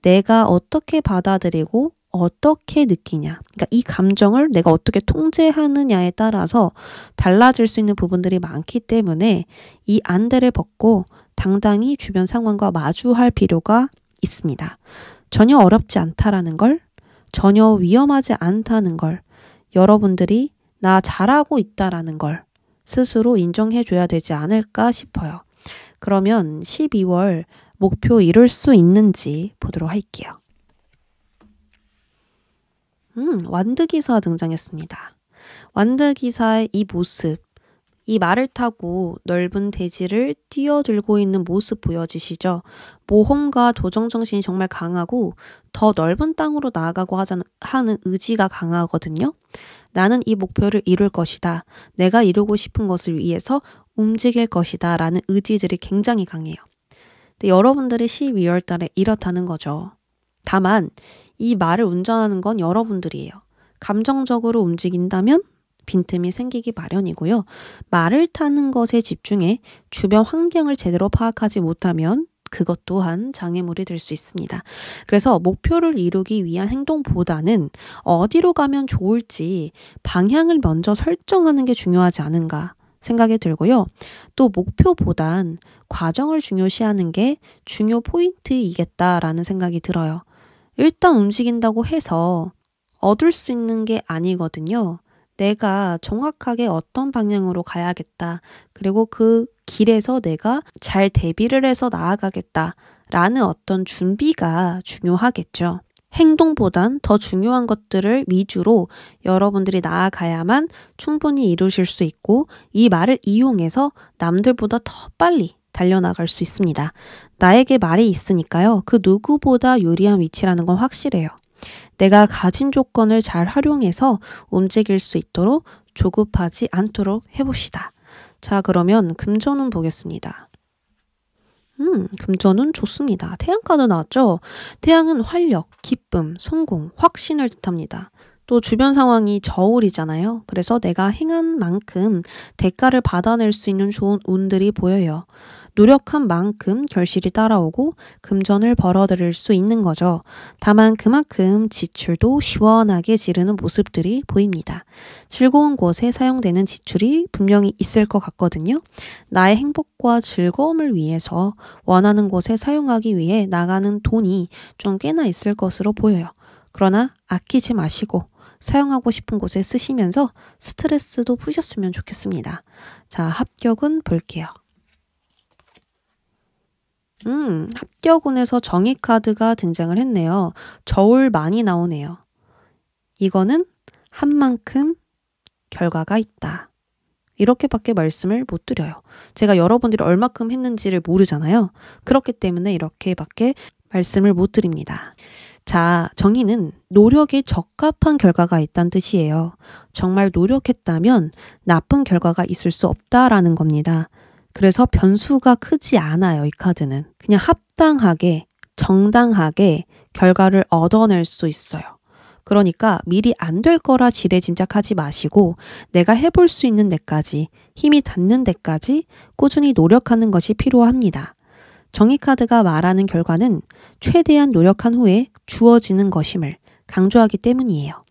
내가 어떻게 받아들이고 어떻게 느끼냐. 그러니까 이 감정을 내가 어떻게 통제하느냐에 따라서 달라질 수 있는 부분들이 많기 때문에 이 안대를 벗고 당당히 주변 상황과 마주할 필요가 있습니다. 전혀 어렵지 않다라는 걸, 전혀 위험하지 않다는 걸, 여러분들이 나 잘하고 있다라는 걸 스스로 인정해 줘야 되지 않을까 싶어요. 그러면 12월 목표 이룰 수 있는지 보도록 할게요. 음, 완드기사 등장했습니다. 완드기사의 이 모습, 이 말을 타고 넓은 대지를 뛰어들고 있는 모습 보여지시죠? 모험과 도정정신이 정말 강하고 더 넓은 땅으로 나아가고 하자는, 하는 의지가 강하거든요. 나는 이 목표를 이룰 것이다. 내가 이루고 싶은 것을 위해서 움직일 것이다. 라는 의지들이 굉장히 강해요. 근데 여러분들이 12월 달에 이렇다는 거죠. 다만, 이 말을 운전하는 건 여러분들이에요. 감정적으로 움직인다면 빈틈이 생기기 마련이고요. 말을 타는 것에 집중해 주변 환경을 제대로 파악하지 못하면 그것 또한 장애물이 될 수 있습니다. 그래서 목표를 이루기 위한 행동보다는 어디로 가면 좋을지 방향을 먼저 설정하는 게 중요하지 않은가 생각이 들고요. 또 목표보단 과정을 중요시하는 게 중요 포인트이겠다라는 생각이 들어요. 일단 움직인다고 해서 얻을 수 있는 게 아니거든요. 내가 정확하게 어떤 방향으로 가야겠다. 그리고 그 길에서 내가 잘 대비를 해서 나아가겠다. 라는 어떤 준비가 중요하겠죠. 행동보단 더 중요한 것들을 위주로 여러분들이 나아가야만 충분히 이루실 수 있고 이 말을 이용해서 남들보다 더 빨리 달려나갈 수 있습니다. 나에게 말이 있으니까요. 그 누구보다 유리한 위치라는 건 확실해요. 내가 가진 조건을 잘 활용해서 움직일 수 있도록 조급하지 않도록 해봅시다. 자, 그러면 금전운 보겠습니다. 음, 금전은 좋습니다. 태양가도 나왔죠? 태양은 활력, 기쁨, 성공, 확신을 뜻합니다. 또 주변 상황이 저울이잖아요. 그래서 내가 행한 만큼 대가를 받아낼 수 있는 좋은 운들이 보여요. 노력한 만큼 결실이 따라오고 금전을 벌어들일 수 있는 거죠. 다만 그만큼 지출도 시원하게 지르는 모습들이 보입니다. 즐거운 곳에 사용되는 지출이 분명히 있을 것 같거든요. 나의 행복과 즐거움을 위해서 원하는 곳에 사용하기 위해 나가는 돈이 좀 꽤나 있을 것으로 보여요. 그러나 아끼지 마시고 사용하고 싶은 곳에 쓰시면서 스트레스도 푸셨으면 좋겠습니다. 자, 합격은 볼게요. 음, 합격운에서 정의카드가 등장을 했네요. 저울 많이 나오네요. 이거는 한 만큼 결과가 있다. 이렇게밖에 말씀을 못 드려요. 제가 여러분들이 얼마큼 했는지를 모르잖아요. 그렇기 때문에 이렇게밖에 말씀을 못 드립니다. 자, 정의는 노력이 적합한 결과가 있다는 뜻이에요. 정말 노력했다면 나쁜 결과가 있을 수 없다라는 겁니다. 그래서 변수가 크지 않아요, 이 카드는. 그냥 합당하게, 정당하게 결과를 얻어낼 수 있어요. 그러니까 미리 안 될 거라 지레 짐작하지 마시고 내가 해볼 수 있는 데까지, 힘이 닿는 데까지 꾸준히 노력하는 것이 필요합니다. 정의카드가 말하는 결과는 최대한 노력한 후에 주어지는 것임을 강조하기 때문이에요.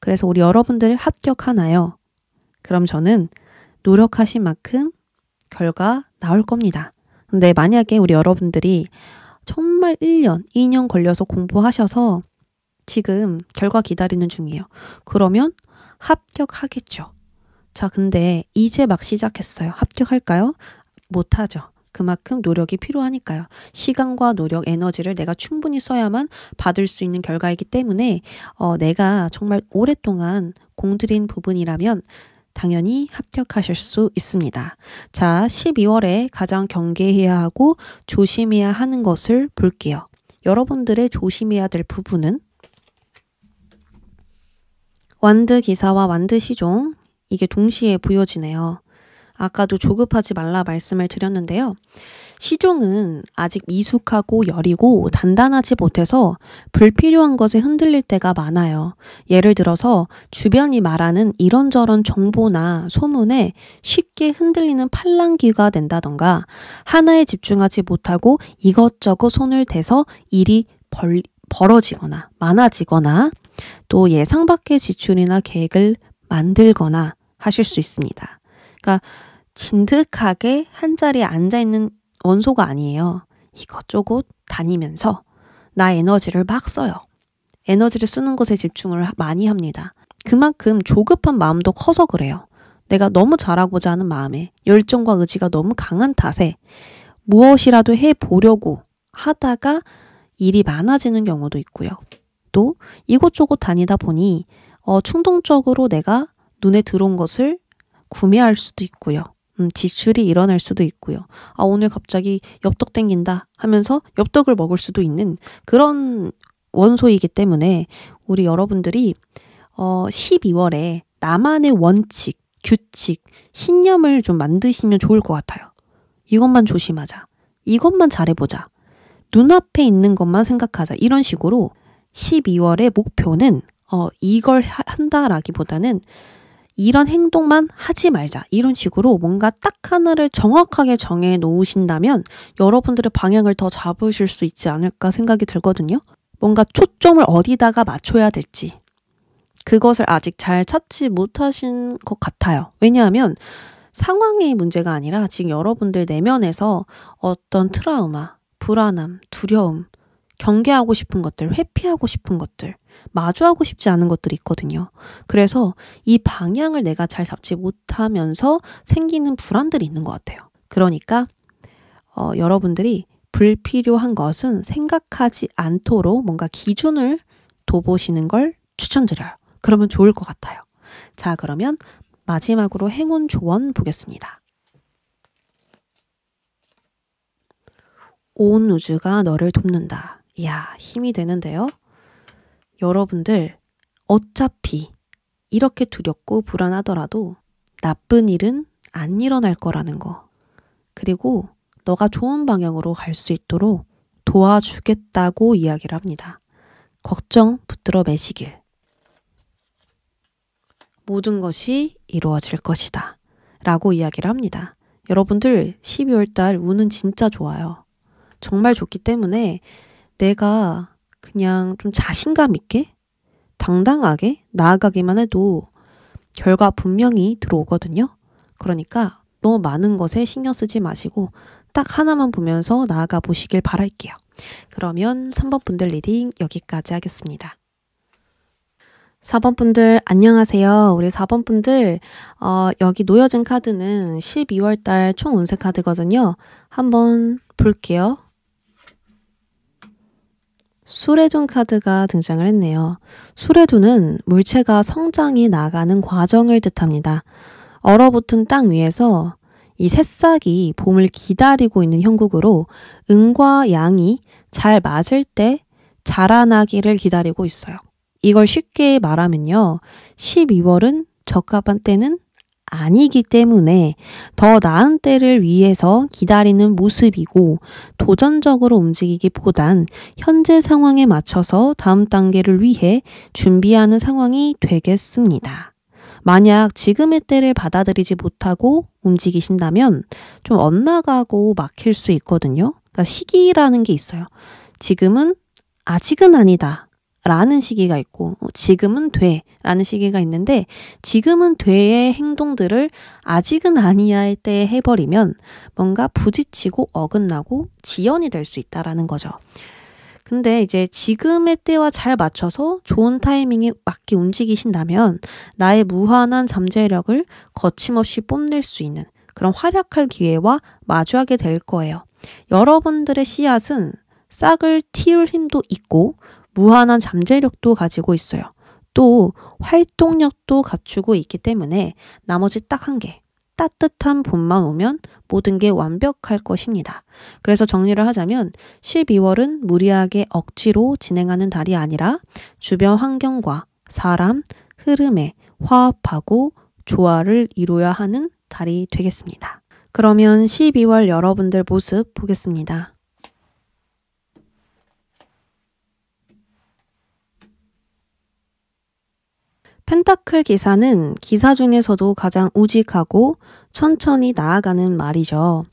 그래서 우리 여러분들 합격하나요? 그럼 저는 노력하신 만큼 결과 나올 겁니다. 근데 만약에 우리 여러분들이 정말 1년, 2년 걸려서 공부하셔서 지금 결과 기다리는 중이에요. 그러면 합격하겠죠. 자, 근데 이제 막 시작했어요. 합격할까요? 못하죠. 그만큼 노력이 필요하니까요. 시간과 노력, 에너지를 내가 충분히 써야만 받을 수 있는 결과이기 때문에 어, 내가 정말 오랫동안 공들인 부분이라면 당연히 합격하실 수 있습니다. 자, 12월에 가장 경계해야 하고 조심해야 하는 것을 볼게요. 여러분들의 조심해야 될 부분은 완드 기사와 완드 시종 이게 동시에 보여지네요. 아까도 조급하지 말라 말씀을 드렸는데요. 시종은 아직 미숙하고 여리고 단단하지 못해서 불필요한 것에 흔들릴 때가 많아요. 예를 들어서 주변이 말하는 이런저런 정보나 소문에 쉽게 흔들리는 팔랑귀가 된다던가 하나에 집중하지 못하고 이것저것 손을 대서 일이 벌, 벌어지거나 많아지거나 또 예상 밖의 지출이나 계획을 만들거나 하실 수 있습니다. 그러니까 진득하게 한 자리에 앉아 있는 원소가 아니에요. 이것저것 다니면서 나 에너지를 막 써요. 에너지를 쓰는 것에 집중을 많이 합니다. 그만큼 조급한 마음도 커서 그래요. 내가 너무 잘하고자 하는 마음에 열정과 의지가 너무 강한 탓에 무엇이라도 해보려고 하다가 일이 많아지는 경우도 있고요. 또 이곳저곳 다니다 보니 어, 충동적으로 내가 눈에 들어온 것을 구매할 수도 있고요. 음, 지출이 일어날 수도 있고요. 아, 오늘 갑자기 엽떡 땡긴다 하면서 엽떡을 먹을 수도 있는 그런 원소이기 때문에 우리 여러분들이 어, 12월에 나만의 원칙, 규칙, 신념을 좀 만드시면 좋을 것 같아요. 이것만 조심하자. 이것만 잘해보자. 눈앞에 있는 것만 생각하자. 이런 식으로 12월의 목표는 어, 이걸 한다라기보다는 이런 행동만 하지 말자. 이런 식으로 뭔가 딱 하나를 정확하게 정해 놓으신다면 여러분들의 방향을 더 잡으실 수 있지 않을까 생각이 들거든요. 뭔가 초점을 어디다가 맞춰야 될지. 그것을 아직 잘 찾지 못하신 것 같아요. 왜냐하면 상황의 문제가 아니라 지금 여러분들 내면에서 어떤 트라우마, 불안함, 두려움, 경계하고 싶은 것들, 회피하고 싶은 것들, 마주하고 싶지 않은 것들이 있거든요. 그래서 이 방향을 내가 잘 잡지 못하면서 생기는 불안들이 있는 것 같아요. 그러니까 어, 여러분들이 불필요한 것은 생각하지 않도록 뭔가 기준을 둬보시는 걸 추천드려요. 그러면 좋을 것 같아요. 자, 그러면 마지막으로 행운 조언 보겠습니다. 온 우주가 너를 돕는다. 이야, 힘이 되는데요. 여러분들 어차피 이렇게 두렵고 불안하더라도 나쁜 일은 안 일어날 거라는 거. 그리고 너가 좋은 방향으로 갈 수 있도록 도와주겠다고 이야기를 합니다. 걱정 붙들어 매시길. 모든 것이 이루어질 것이다. 라고 이야기를 합니다. 여러분들 12월 달 운은 진짜 좋아요. 정말 좋기 때문에 내가 그냥 좀 자신감 있게 당당하게 나아가기만 해도 결과 분명히 들어오거든요. 그러니까 너무 많은 것에 신경 쓰지 마시고 딱 하나만 보면서 나아가 보시길 바랄게요. 그러면 3번 분들 리딩 여기까지 하겠습니다. 4번 분들 안녕하세요. 우리 4번 분들 어, 여기 놓여진 카드는 12월 달 총 운세 카드거든요. 한번 볼게요. 술레돈 카드가 등장을 했네요. 술레돈은 물체가 성장해 나가는 과정을 뜻합니다. 얼어붙은 땅 위에서 이 새싹이 봄을 기다리고 있는 형국으로 응과 양이 잘 맞을 때 자라나기를 기다리고 있어요. 이걸 쉽게 말하면요. 12월은 적합한 때는 아니기 때문에 더 나은 때를 위해서 기다리는 모습이고 도전적으로 움직이기보단 현재 상황에 맞춰서 다음 단계를 위해 준비하는 상황이 되겠습니다. 만약 지금의 때를 받아들이지 못하고 움직이신다면 좀 엇나가고 막힐 수 있거든요. 그러니까 시기라는 게 있어요. 지금은 아직은 아니다. 라는 시기가 있고 어, 지금은 돼 라는 시기가 있는데 지금은 돼의 행동들을 아직은 아니야 할 때 해버리면 뭔가 부딪히고 어긋나고 지연이 될 수 있다라는 거죠. 근데 이제 지금의 때와 잘 맞춰서 좋은 타이밍에 맞게 움직이신다면 나의 무한한 잠재력을 거침없이 뽐낼 수 있는 그런 활약할 기회와 마주하게 될 거예요. 여러분들의 씨앗은 싹을 틔울 힘도 있고 무한한 잠재력도 가지고 있어요. 또 활동력도 갖추고 있기 때문에 나머지 딱 한 개, 따뜻한 봄만 오면 모든 게 완벽할 것입니다. 그래서 정리를 하자면 12월은 무리하게 억지로 진행하는 달이 아니라 주변 환경과 사람, 흐름에 화합하고 조화를 이루어야 하는 달이 되겠습니다. 그러면 12월 여러분들 모습 보겠습니다. 펜타클 기사는 기사 중에서도 가장 우직하고 천천히 나아가는 말이죠.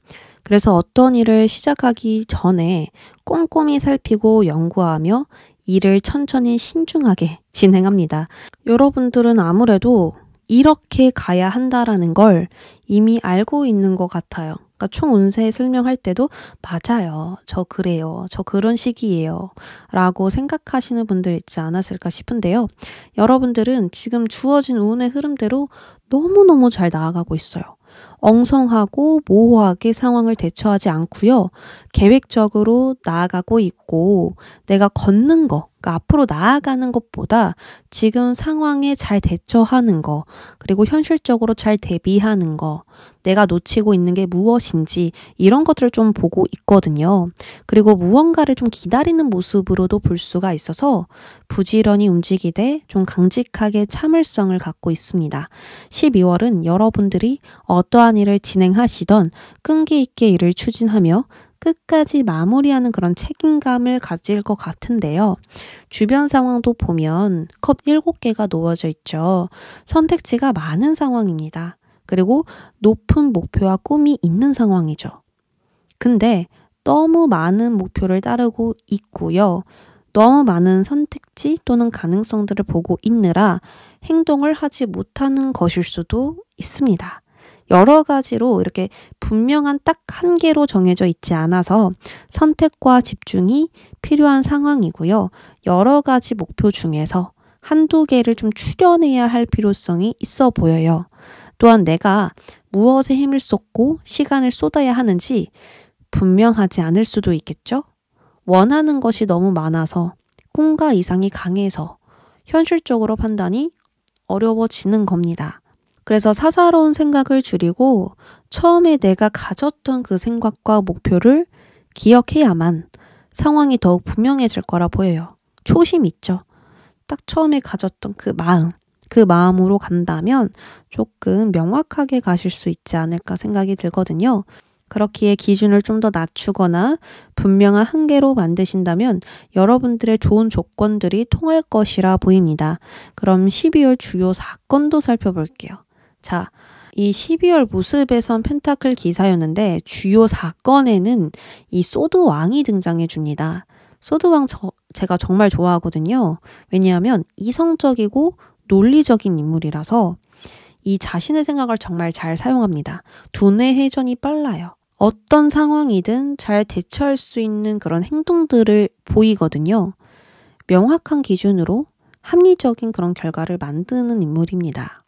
그래서 어떤 일을 시작하기 전에 꼼꼼히 살피고 연구하며 일을 천천히 신중하게 진행합니다. 여러분들은 아무래도 이렇게 가야 한다라는 걸 이미 알고 있는 것 같아요. 아까 총운세 설명할 때도 맞아요. 저 그래요. 저 그런 시기예요. 라고 생각하시는 분들 있지 않았을까 싶은데요. 여러분들은 지금 주어진 운의 흐름대로 너무너무 잘 나아가고 있어요. 엉성하고 모호하게 상황을 대처하지 않고요. 계획적으로 나아가고 있고 내가 걷는 거, 그러니까 앞으로 나아가는 것보다 지금 상황에 잘 대처하는 거, 그리고 현실적으로 잘 대비하는 거, 내가 놓치고 있는 게 무엇인지 이런 것들을 좀 보고 있거든요. 그리고 무언가를 좀 기다리는 모습으로도 볼 수가 있어서 부지런히 움직이되 좀 강직하게 참을성을 갖고 있습니다. 12월은 여러분들이 어떠한 집안일을 진행하시던 끈기 있게 일을 추진하며 끝까지 마무리하는 그런 책임감을 가질 것 같은데요. 주변 상황도 보면 컵 7개가 놓여져 있죠. 선택지가 많은 상황입니다. 그리고 높은 목표와 꿈이 있는 상황이죠. 근데 너무 많은 목표를 따르고 있고요. 너무 많은 선택지 또는 가능성들을 보고 있느라 행동을 하지 못하는 것일 수도 있습니다. 여러 가지로 이렇게 분명한 딱 한 개로 정해져 있지 않아서 선택과 집중이 필요한 상황이고요. 여러 가지 목표 중에서 한두 개를 좀출려해야할 필요성이 있어 보여요. 또한 내가 무엇에 힘을 쏟고 시간을 쏟아야 하는지 분명하지 않을 수도 있겠죠? 원하는 것이 너무 많아서 꿈과 이상이 강해서 현실적으로 판단이 어려워지는 겁니다. 그래서 사사로운 생각을 줄이고 처음에 내가 가졌던 그 생각과 목표를 기억해야만 상황이 더욱 분명해질 거라 보여요. 초심 있죠. 딱 처음에 가졌던 그 마음, 그 마음으로 간다면 조금 명확하게 가실 수 있지 않을까 생각이 들거든요. 그렇기에 기준을 좀 더 낮추거나 분명한 한계로 만드신다면 여러분들의 좋은 조건들이 통할 것이라 보입니다. 그럼 12월 주요 사건도 살펴볼게요. 자, 이 12월 모습에선 펜타클 기사였는데 주요 사건에는 이 소드 왕이 등장해 줍니다. 소드 왕 저, 제가 정말 좋아하거든요. 왜냐하면 이성적이고 논리적인 인물이라서 이 자신의 생각을 정말 잘 사용합니다. 두뇌 회전이 빨라요. 어떤 상황이든 잘 대처할 수 있는 그런 행동들을 보이거든요. 명확한 기준으로 합리적인 그런 결과를 만드는 인물입니다.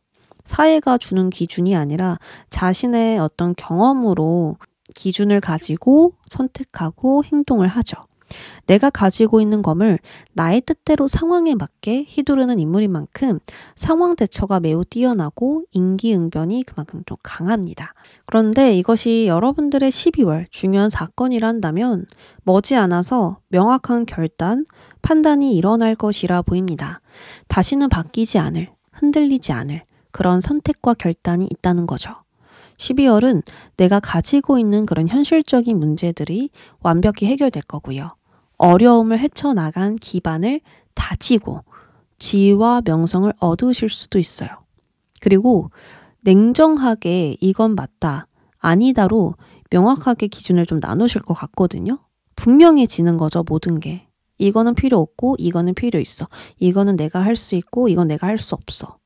사회가 주는 기준이 아니라 자신의 어떤 경험으로 기준을 가지고 선택하고 행동을 하죠. 내가 가지고 있는 검을 나의 뜻대로 상황에 맞게 휘두르는 인물인 만큼 상황 대처가 매우 뛰어나고 인기응변이 그만큼 좀 강합니다. 그런데 이것이 여러분들의 12월 중요한 사건이라 한다면 머지않아서 명확한 결단, 판단이 일어날 것이라 보입니다. 다시는 바뀌지 않을, 흔들리지 않을, 그런 선택과 결단이 있다는 거죠. 12월은 내가 가지고 있는 그런 현실적인 문제들이 완벽히 해결될 거고요. 어려움을 헤쳐나간 기반을 다지고 지혜와 명성을 얻으실 수도 있어요. 그리고 냉정하게 이건 맞다, 아니다로 명확하게 기준을 좀 나누실 것 같거든요. 분명해지는 거죠, 모든 게. 이거는 필요 없고, 이거는 필요 있어. 이거는 내가 할 수 있고, 이건 내가 할 수 없어.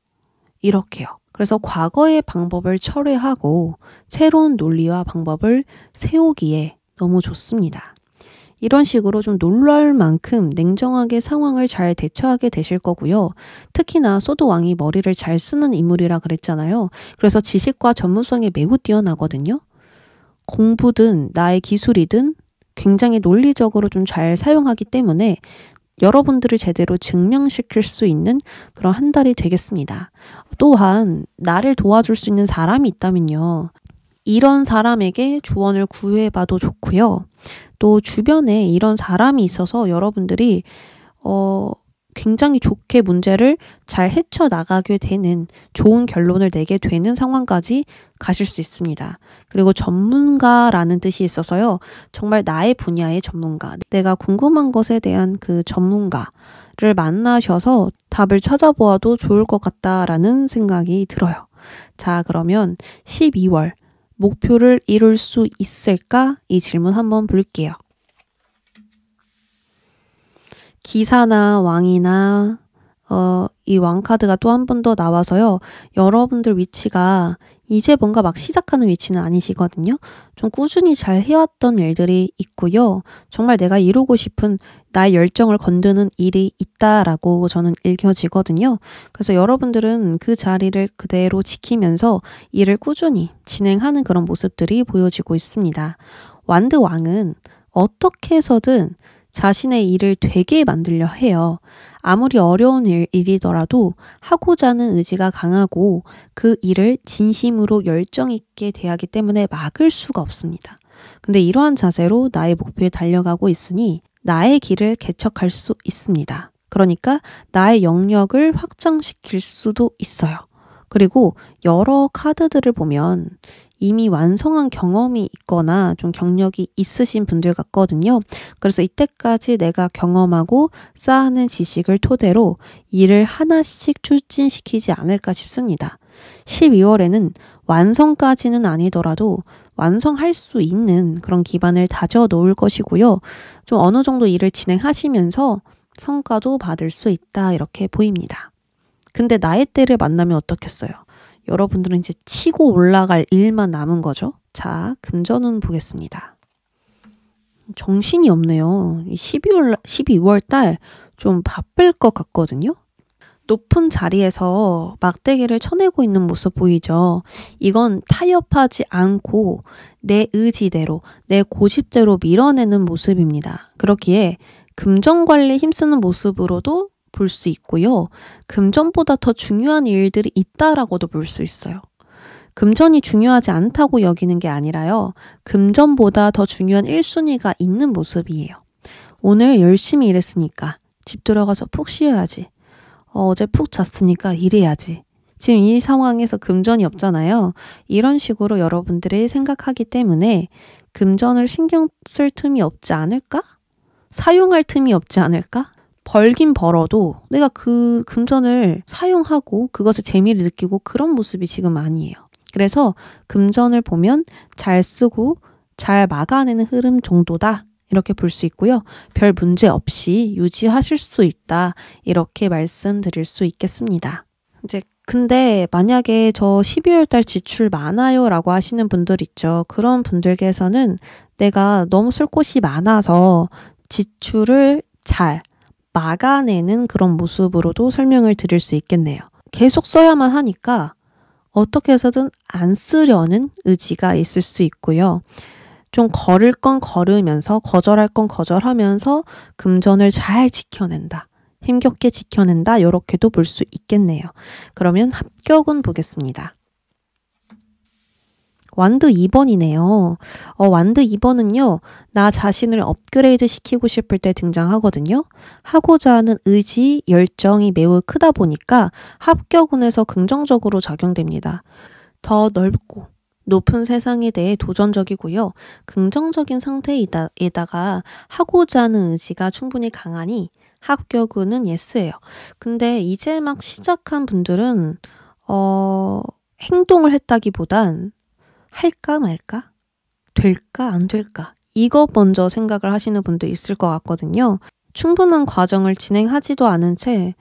이렇게요. 그래서 과거의 방법을 철회하고 새로운 논리와 방법을 세우기에 너무 좋습니다. 이런 식으로 좀 놀랄 만큼 냉정하게 상황을 잘 대처하게 되실 거고요. 특히나 소도왕이 머리를 잘 쓰는 인물이라 그랬잖아요. 그래서 지식과 전문성이 매우 뛰어나거든요. 공부든 나의 기술이든 굉장히 논리적으로 좀 잘 사용하기 때문에 여러분들을 제대로 증명시킬 수 있는 그런 한 달이 되겠습니다. 또한 나를 도와줄 수 있는 사람이 있다면요. 이런 사람에게 조언을 구해봐도 좋고요. 또 주변에 이런 사람이 있어서 여러분들이 어, 굉장히 좋게 문제를 잘 헤쳐나가게 되는 좋은 결론을 내게 되는 상황까지 가실 수 있습니다. 그리고 전문가라는 뜻이 있어서요. 정말 나의 분야의 전문가, 내가 궁금한 것에 대한 그 전문가를 만나셔서 답을 찾아보아도 좋을 것 같다라는 생각이 들어요. 자, 그러면 12월 목표를 이룰 수 있을까? 이 질문 한번 볼게요. 기사나 왕이나 어, 이 왕카드가 또 한 번 더 나와서요. 여러분들 위치가 이제 뭔가 막 시작하는 위치는 아니시거든요. 좀 꾸준히 잘 해왔던 일들이 있고요. 정말 내가 이루고 싶은 나의 열정을 건드는 일이 있다라고 저는 읽혀지거든요. 그래서 여러분들은 그 자리를 그대로 지키면서 일을 꾸준히 진행하는 그런 모습들이 보여지고 있습니다. 완드 왕은 어떻게 해서든 자신의 일을 되게 만들려 해요. 아무리 어려운 일, 일이더라도 하고자 하는 의지가 강하고 그 일을 진심으로 열정 있게 대하기 때문에 막을 수가 없습니다. 근데 이러한 자세로 나의 목표에 달려가고 있으니 나의 길을 개척할 수 있습니다. 그러니까 나의 영역을 확장시킬 수도 있어요. 그리고 여러 카드들을 보면 이미 완성한 경험이 있거나 좀 경력이 있으신 분들 같거든요. 그래서 이때까지 내가 경험하고 쌓아낸 지식을 토대로 일을 하나씩 추진시키지 않을까 싶습니다. 12월에는 완성까지는 아니더라도 완성할 수 있는 그런 기반을 다져 놓을 것이고요. 좀 어느 정도 일을 진행하시면서 성과도 받을 수 있다 이렇게 보입니다. 근데 나의때를 만나면 어떻겠어요? 여러분들은 이제 치고 올라갈 일만 남은 거죠. 자, 금전운 보겠습니다. 정신이 없네요. 12월, 12월 달 좀 바쁠 것 같거든요. 높은 자리에서 막대기를 쳐내고 있는 모습 보이죠? 이건 타협하지 않고 내 의지대로, 내 고집대로 밀어내는 모습입니다. 그렇기에 금전관리 힘쓰는 모습으로도 볼수 있고요. 금전보다 더 중요한 일들이 있다라고도 볼 수 있어요. 금전이 중요하지 않다고 여기는 게 아니라요. 금전보다 더 중요한 1순위가 있는 모습이에요. 오늘 열심히 일했으니까 집 들어가서 푹 쉬어야지. 어, 어제 푹 잤으니까 일해야지. 지금 이 상황에서 금전이 없잖아요. 이런 식으로 여러분들이 생각하기 때문에 금전을 신경 쓸 틈이 없지 않을까? 사용할 틈이 없지 않을까? 벌긴 벌어도 내가 그 금전을 사용하고 그것에 재미를 느끼고 그런 모습이 지금 아니에요. 그래서 금전을 보면 잘 쓰고 잘 막아내는 흐름 정도다. 이렇게 볼 수 있고요. 별 문제 없이 유지하실 수 있다. 이렇게 말씀드릴 수 있겠습니다. 이제 근데 만약에 저 12월 달 지출 많아요 라고 하시는 분들 있죠. 그런 분들께서는 내가 너무 쓸 곳이 많아서 지출을 잘 막아내는 그런 모습으로도 설명을 드릴 수 있겠네요. 계속 써야만 하니까 어떻게 해서든 안 쓰려는 의지가 있을 수 있고요. 좀 걸을 건 걸으면서 거절할 건 거절하면서 금전을 잘 지켜낸다. 힘겹게 지켜낸다. 이렇게도 볼 수 있겠네요. 그러면 합격은 보겠습니다. 완드 2번이네요. 어, 완드 2번은요, 나 자신을 업그레이드 시키고 싶을 때 등장하거든요. 하고자 하는 의지, 열정이 매우 크다 보니까 합격운에서 긍정적으로 작용됩니다. 더 넓고, 높은 세상에 대해 도전적이고요. 긍정적인 상태에다가 하고자 하는 의지가 충분히 강하니 합격은 운 예스예요. 근데 이제 막 시작한 분들은 어 행동을 했다기보단 할까 말까? 될까 안 될까? 이거 먼저 생각을 하시는 분도 있을 것 같거든요. 충분한 과정을 진행하지도 않은 채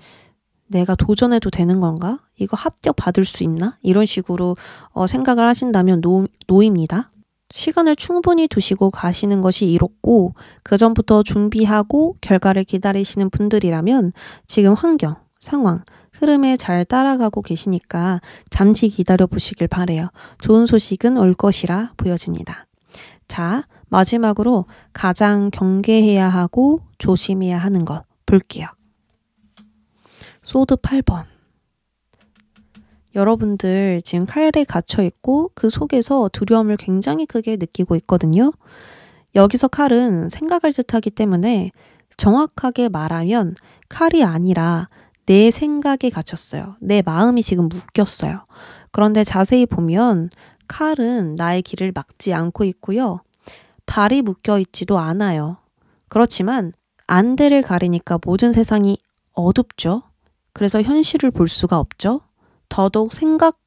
내가 도전해도 되는 건가? 이거 합격 받을 수 있나? 이런 식으로 어, 생각을 하신다면 노, 노입니다. 시간을 충분히 두시고 가시는 것이 이롭고 그전부터 준비하고 결과를 기다리시는 분들이라면 지금 환경, 상황, 흐름에 잘 따라가고 계시니까 잠시 기다려 보시길 바래요. 좋은 소식은 올 것이라 보여집니다. 자, 마지막으로 가장 경계해야 하고 조심해야 하는 것 볼게요. 소드 8번. 여러분들 지금 칼에 갇혀 있고 그 속에서 두려움을 굉장히 크게 느끼고 있거든요. 여기서 칼은 생각을 뜻하기 때문에 정확하게 말하면 칼이 아니라 내 생각에 갇혔어요. 내 마음이 지금 묶였어요. 그런데 자세히 보면 칼은 나의 길을 막지 않고 있고요. 발이 묶여 있지도 않아요. 그렇지만 안대를 가리니까 모든 세상이 어둡죠. 그래서 현실을 볼 수가 없죠. 더더욱 생각,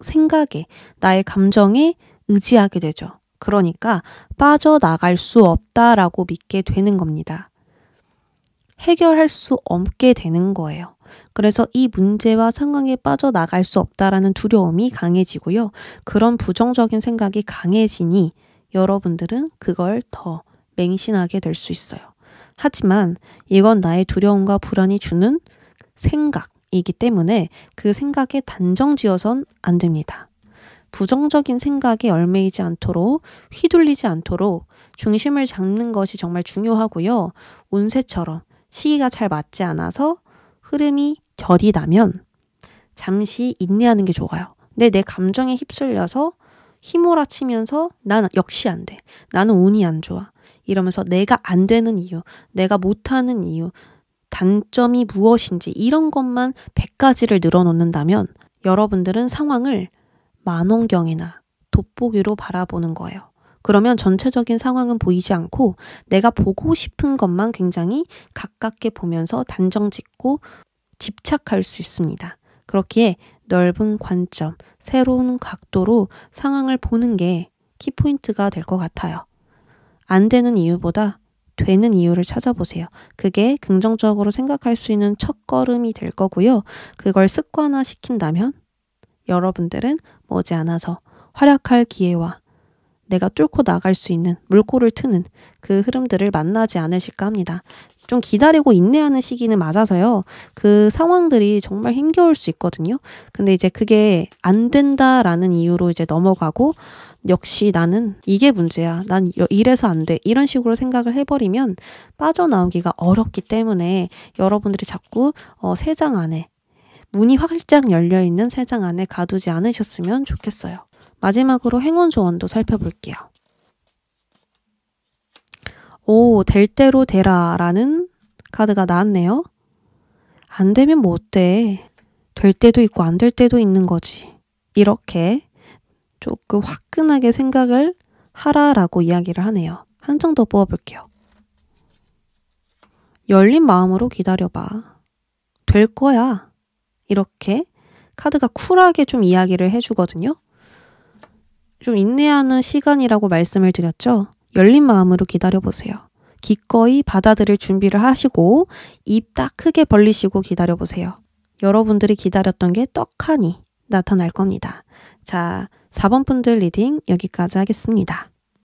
생각에, 나의 감정에 의지하게 되죠. 그러니까 빠져나갈 수 없다라고 믿게 되는 겁니다. 해결할 수 없게 되는 거예요. 그래서 이 문제와 상황에 빠져나갈 수 없다라는 두려움이 강해지고요. 그런 부정적인 생각이 강해지니 여러분들은 그걸 더 맹신하게 될 수 있어요. 하지만 이건 나의 두려움과 불안이 주는 생각이기 때문에 그 생각에 단정 지어선 안 됩니다. 부정적인 생각에 얼매이지 않도록 휘둘리지 않도록 중심을 잡는 것이 정말 중요하고요. 운세처럼 시기가 잘 맞지 않아서 흐름이 결이 나면 잠시 인내하는 게 좋아요. 근데 내 감정에 휩쓸려서 휘몰아치면서 난 역시 안 돼. 나는 운이 안 좋아. 이러면서 내가 안 되는 이유, 내가 못하는 이유, 단점이 무엇인지 이런 것만 100가지를 늘어놓는다면 여러분들은 상황을 만원경이나 돋보기로 바라보는 거예요. 그러면 전체적인 상황은 보이지 않고 내가 보고 싶은 것만 굉장히 가깝게 보면서 단정 짓고 집착할 수 있습니다. 그렇기에 넓은 관점, 새로운 각도로 상황을 보는 게 키포인트가 될 것 같아요. 안 되는 이유보다 되는 이유를 찾아보세요. 그게 긍정적으로 생각할 수 있는 첫 걸음이 될 거고요. 그걸 습관화 시킨다면 여러분들은 머지않아서 활약할 기회와 내가 뚫고 나갈 수 있는 물꼬를 트는 그 흐름들을 만나지 않으실까 합니다. 좀 기다리고 인내하는 시기는 맞아서요. 그 상황들이 정말 힘겨울 수 있거든요. 근데 이제 그게 안 된다라는 이유로 이제 넘어가고 역시 나는 이게 문제야. 난 이래서 안 돼. 이런 식으로 생각을 해버리면 빠져나오기가 어렵기 때문에 여러분들이 자꾸 어, 세장 안에 문이 활짝 열려있는 세 장 안에 가두지 않으셨으면 좋겠어요. 마지막으로 행운 조언도 살펴볼게요. 오, 될 대로 되라 라는 카드가 나왔네요. 안 되면 뭐 어때? 될 때도 있고 안 될 때도 있는 거지. 이렇게 조금 화끈하게 생각을 하라라고 이야기를 하네요. 한 장 더 뽑아볼게요. 열린 마음으로 기다려봐. 될 거야. 이렇게 카드가 쿨하게 좀 이야기를 해주거든요. 좀 인내하는 시간이라고 말씀을 드렸죠. 열린 마음으로 기다려보세요. 기꺼이 받아들일 준비를 하시고 입 딱 크게 벌리시고 기다려보세요. 여러분들이 기다렸던 게 떡하니 나타날 겁니다. 자, 4번 분들 리딩 여기까지 하겠습니다.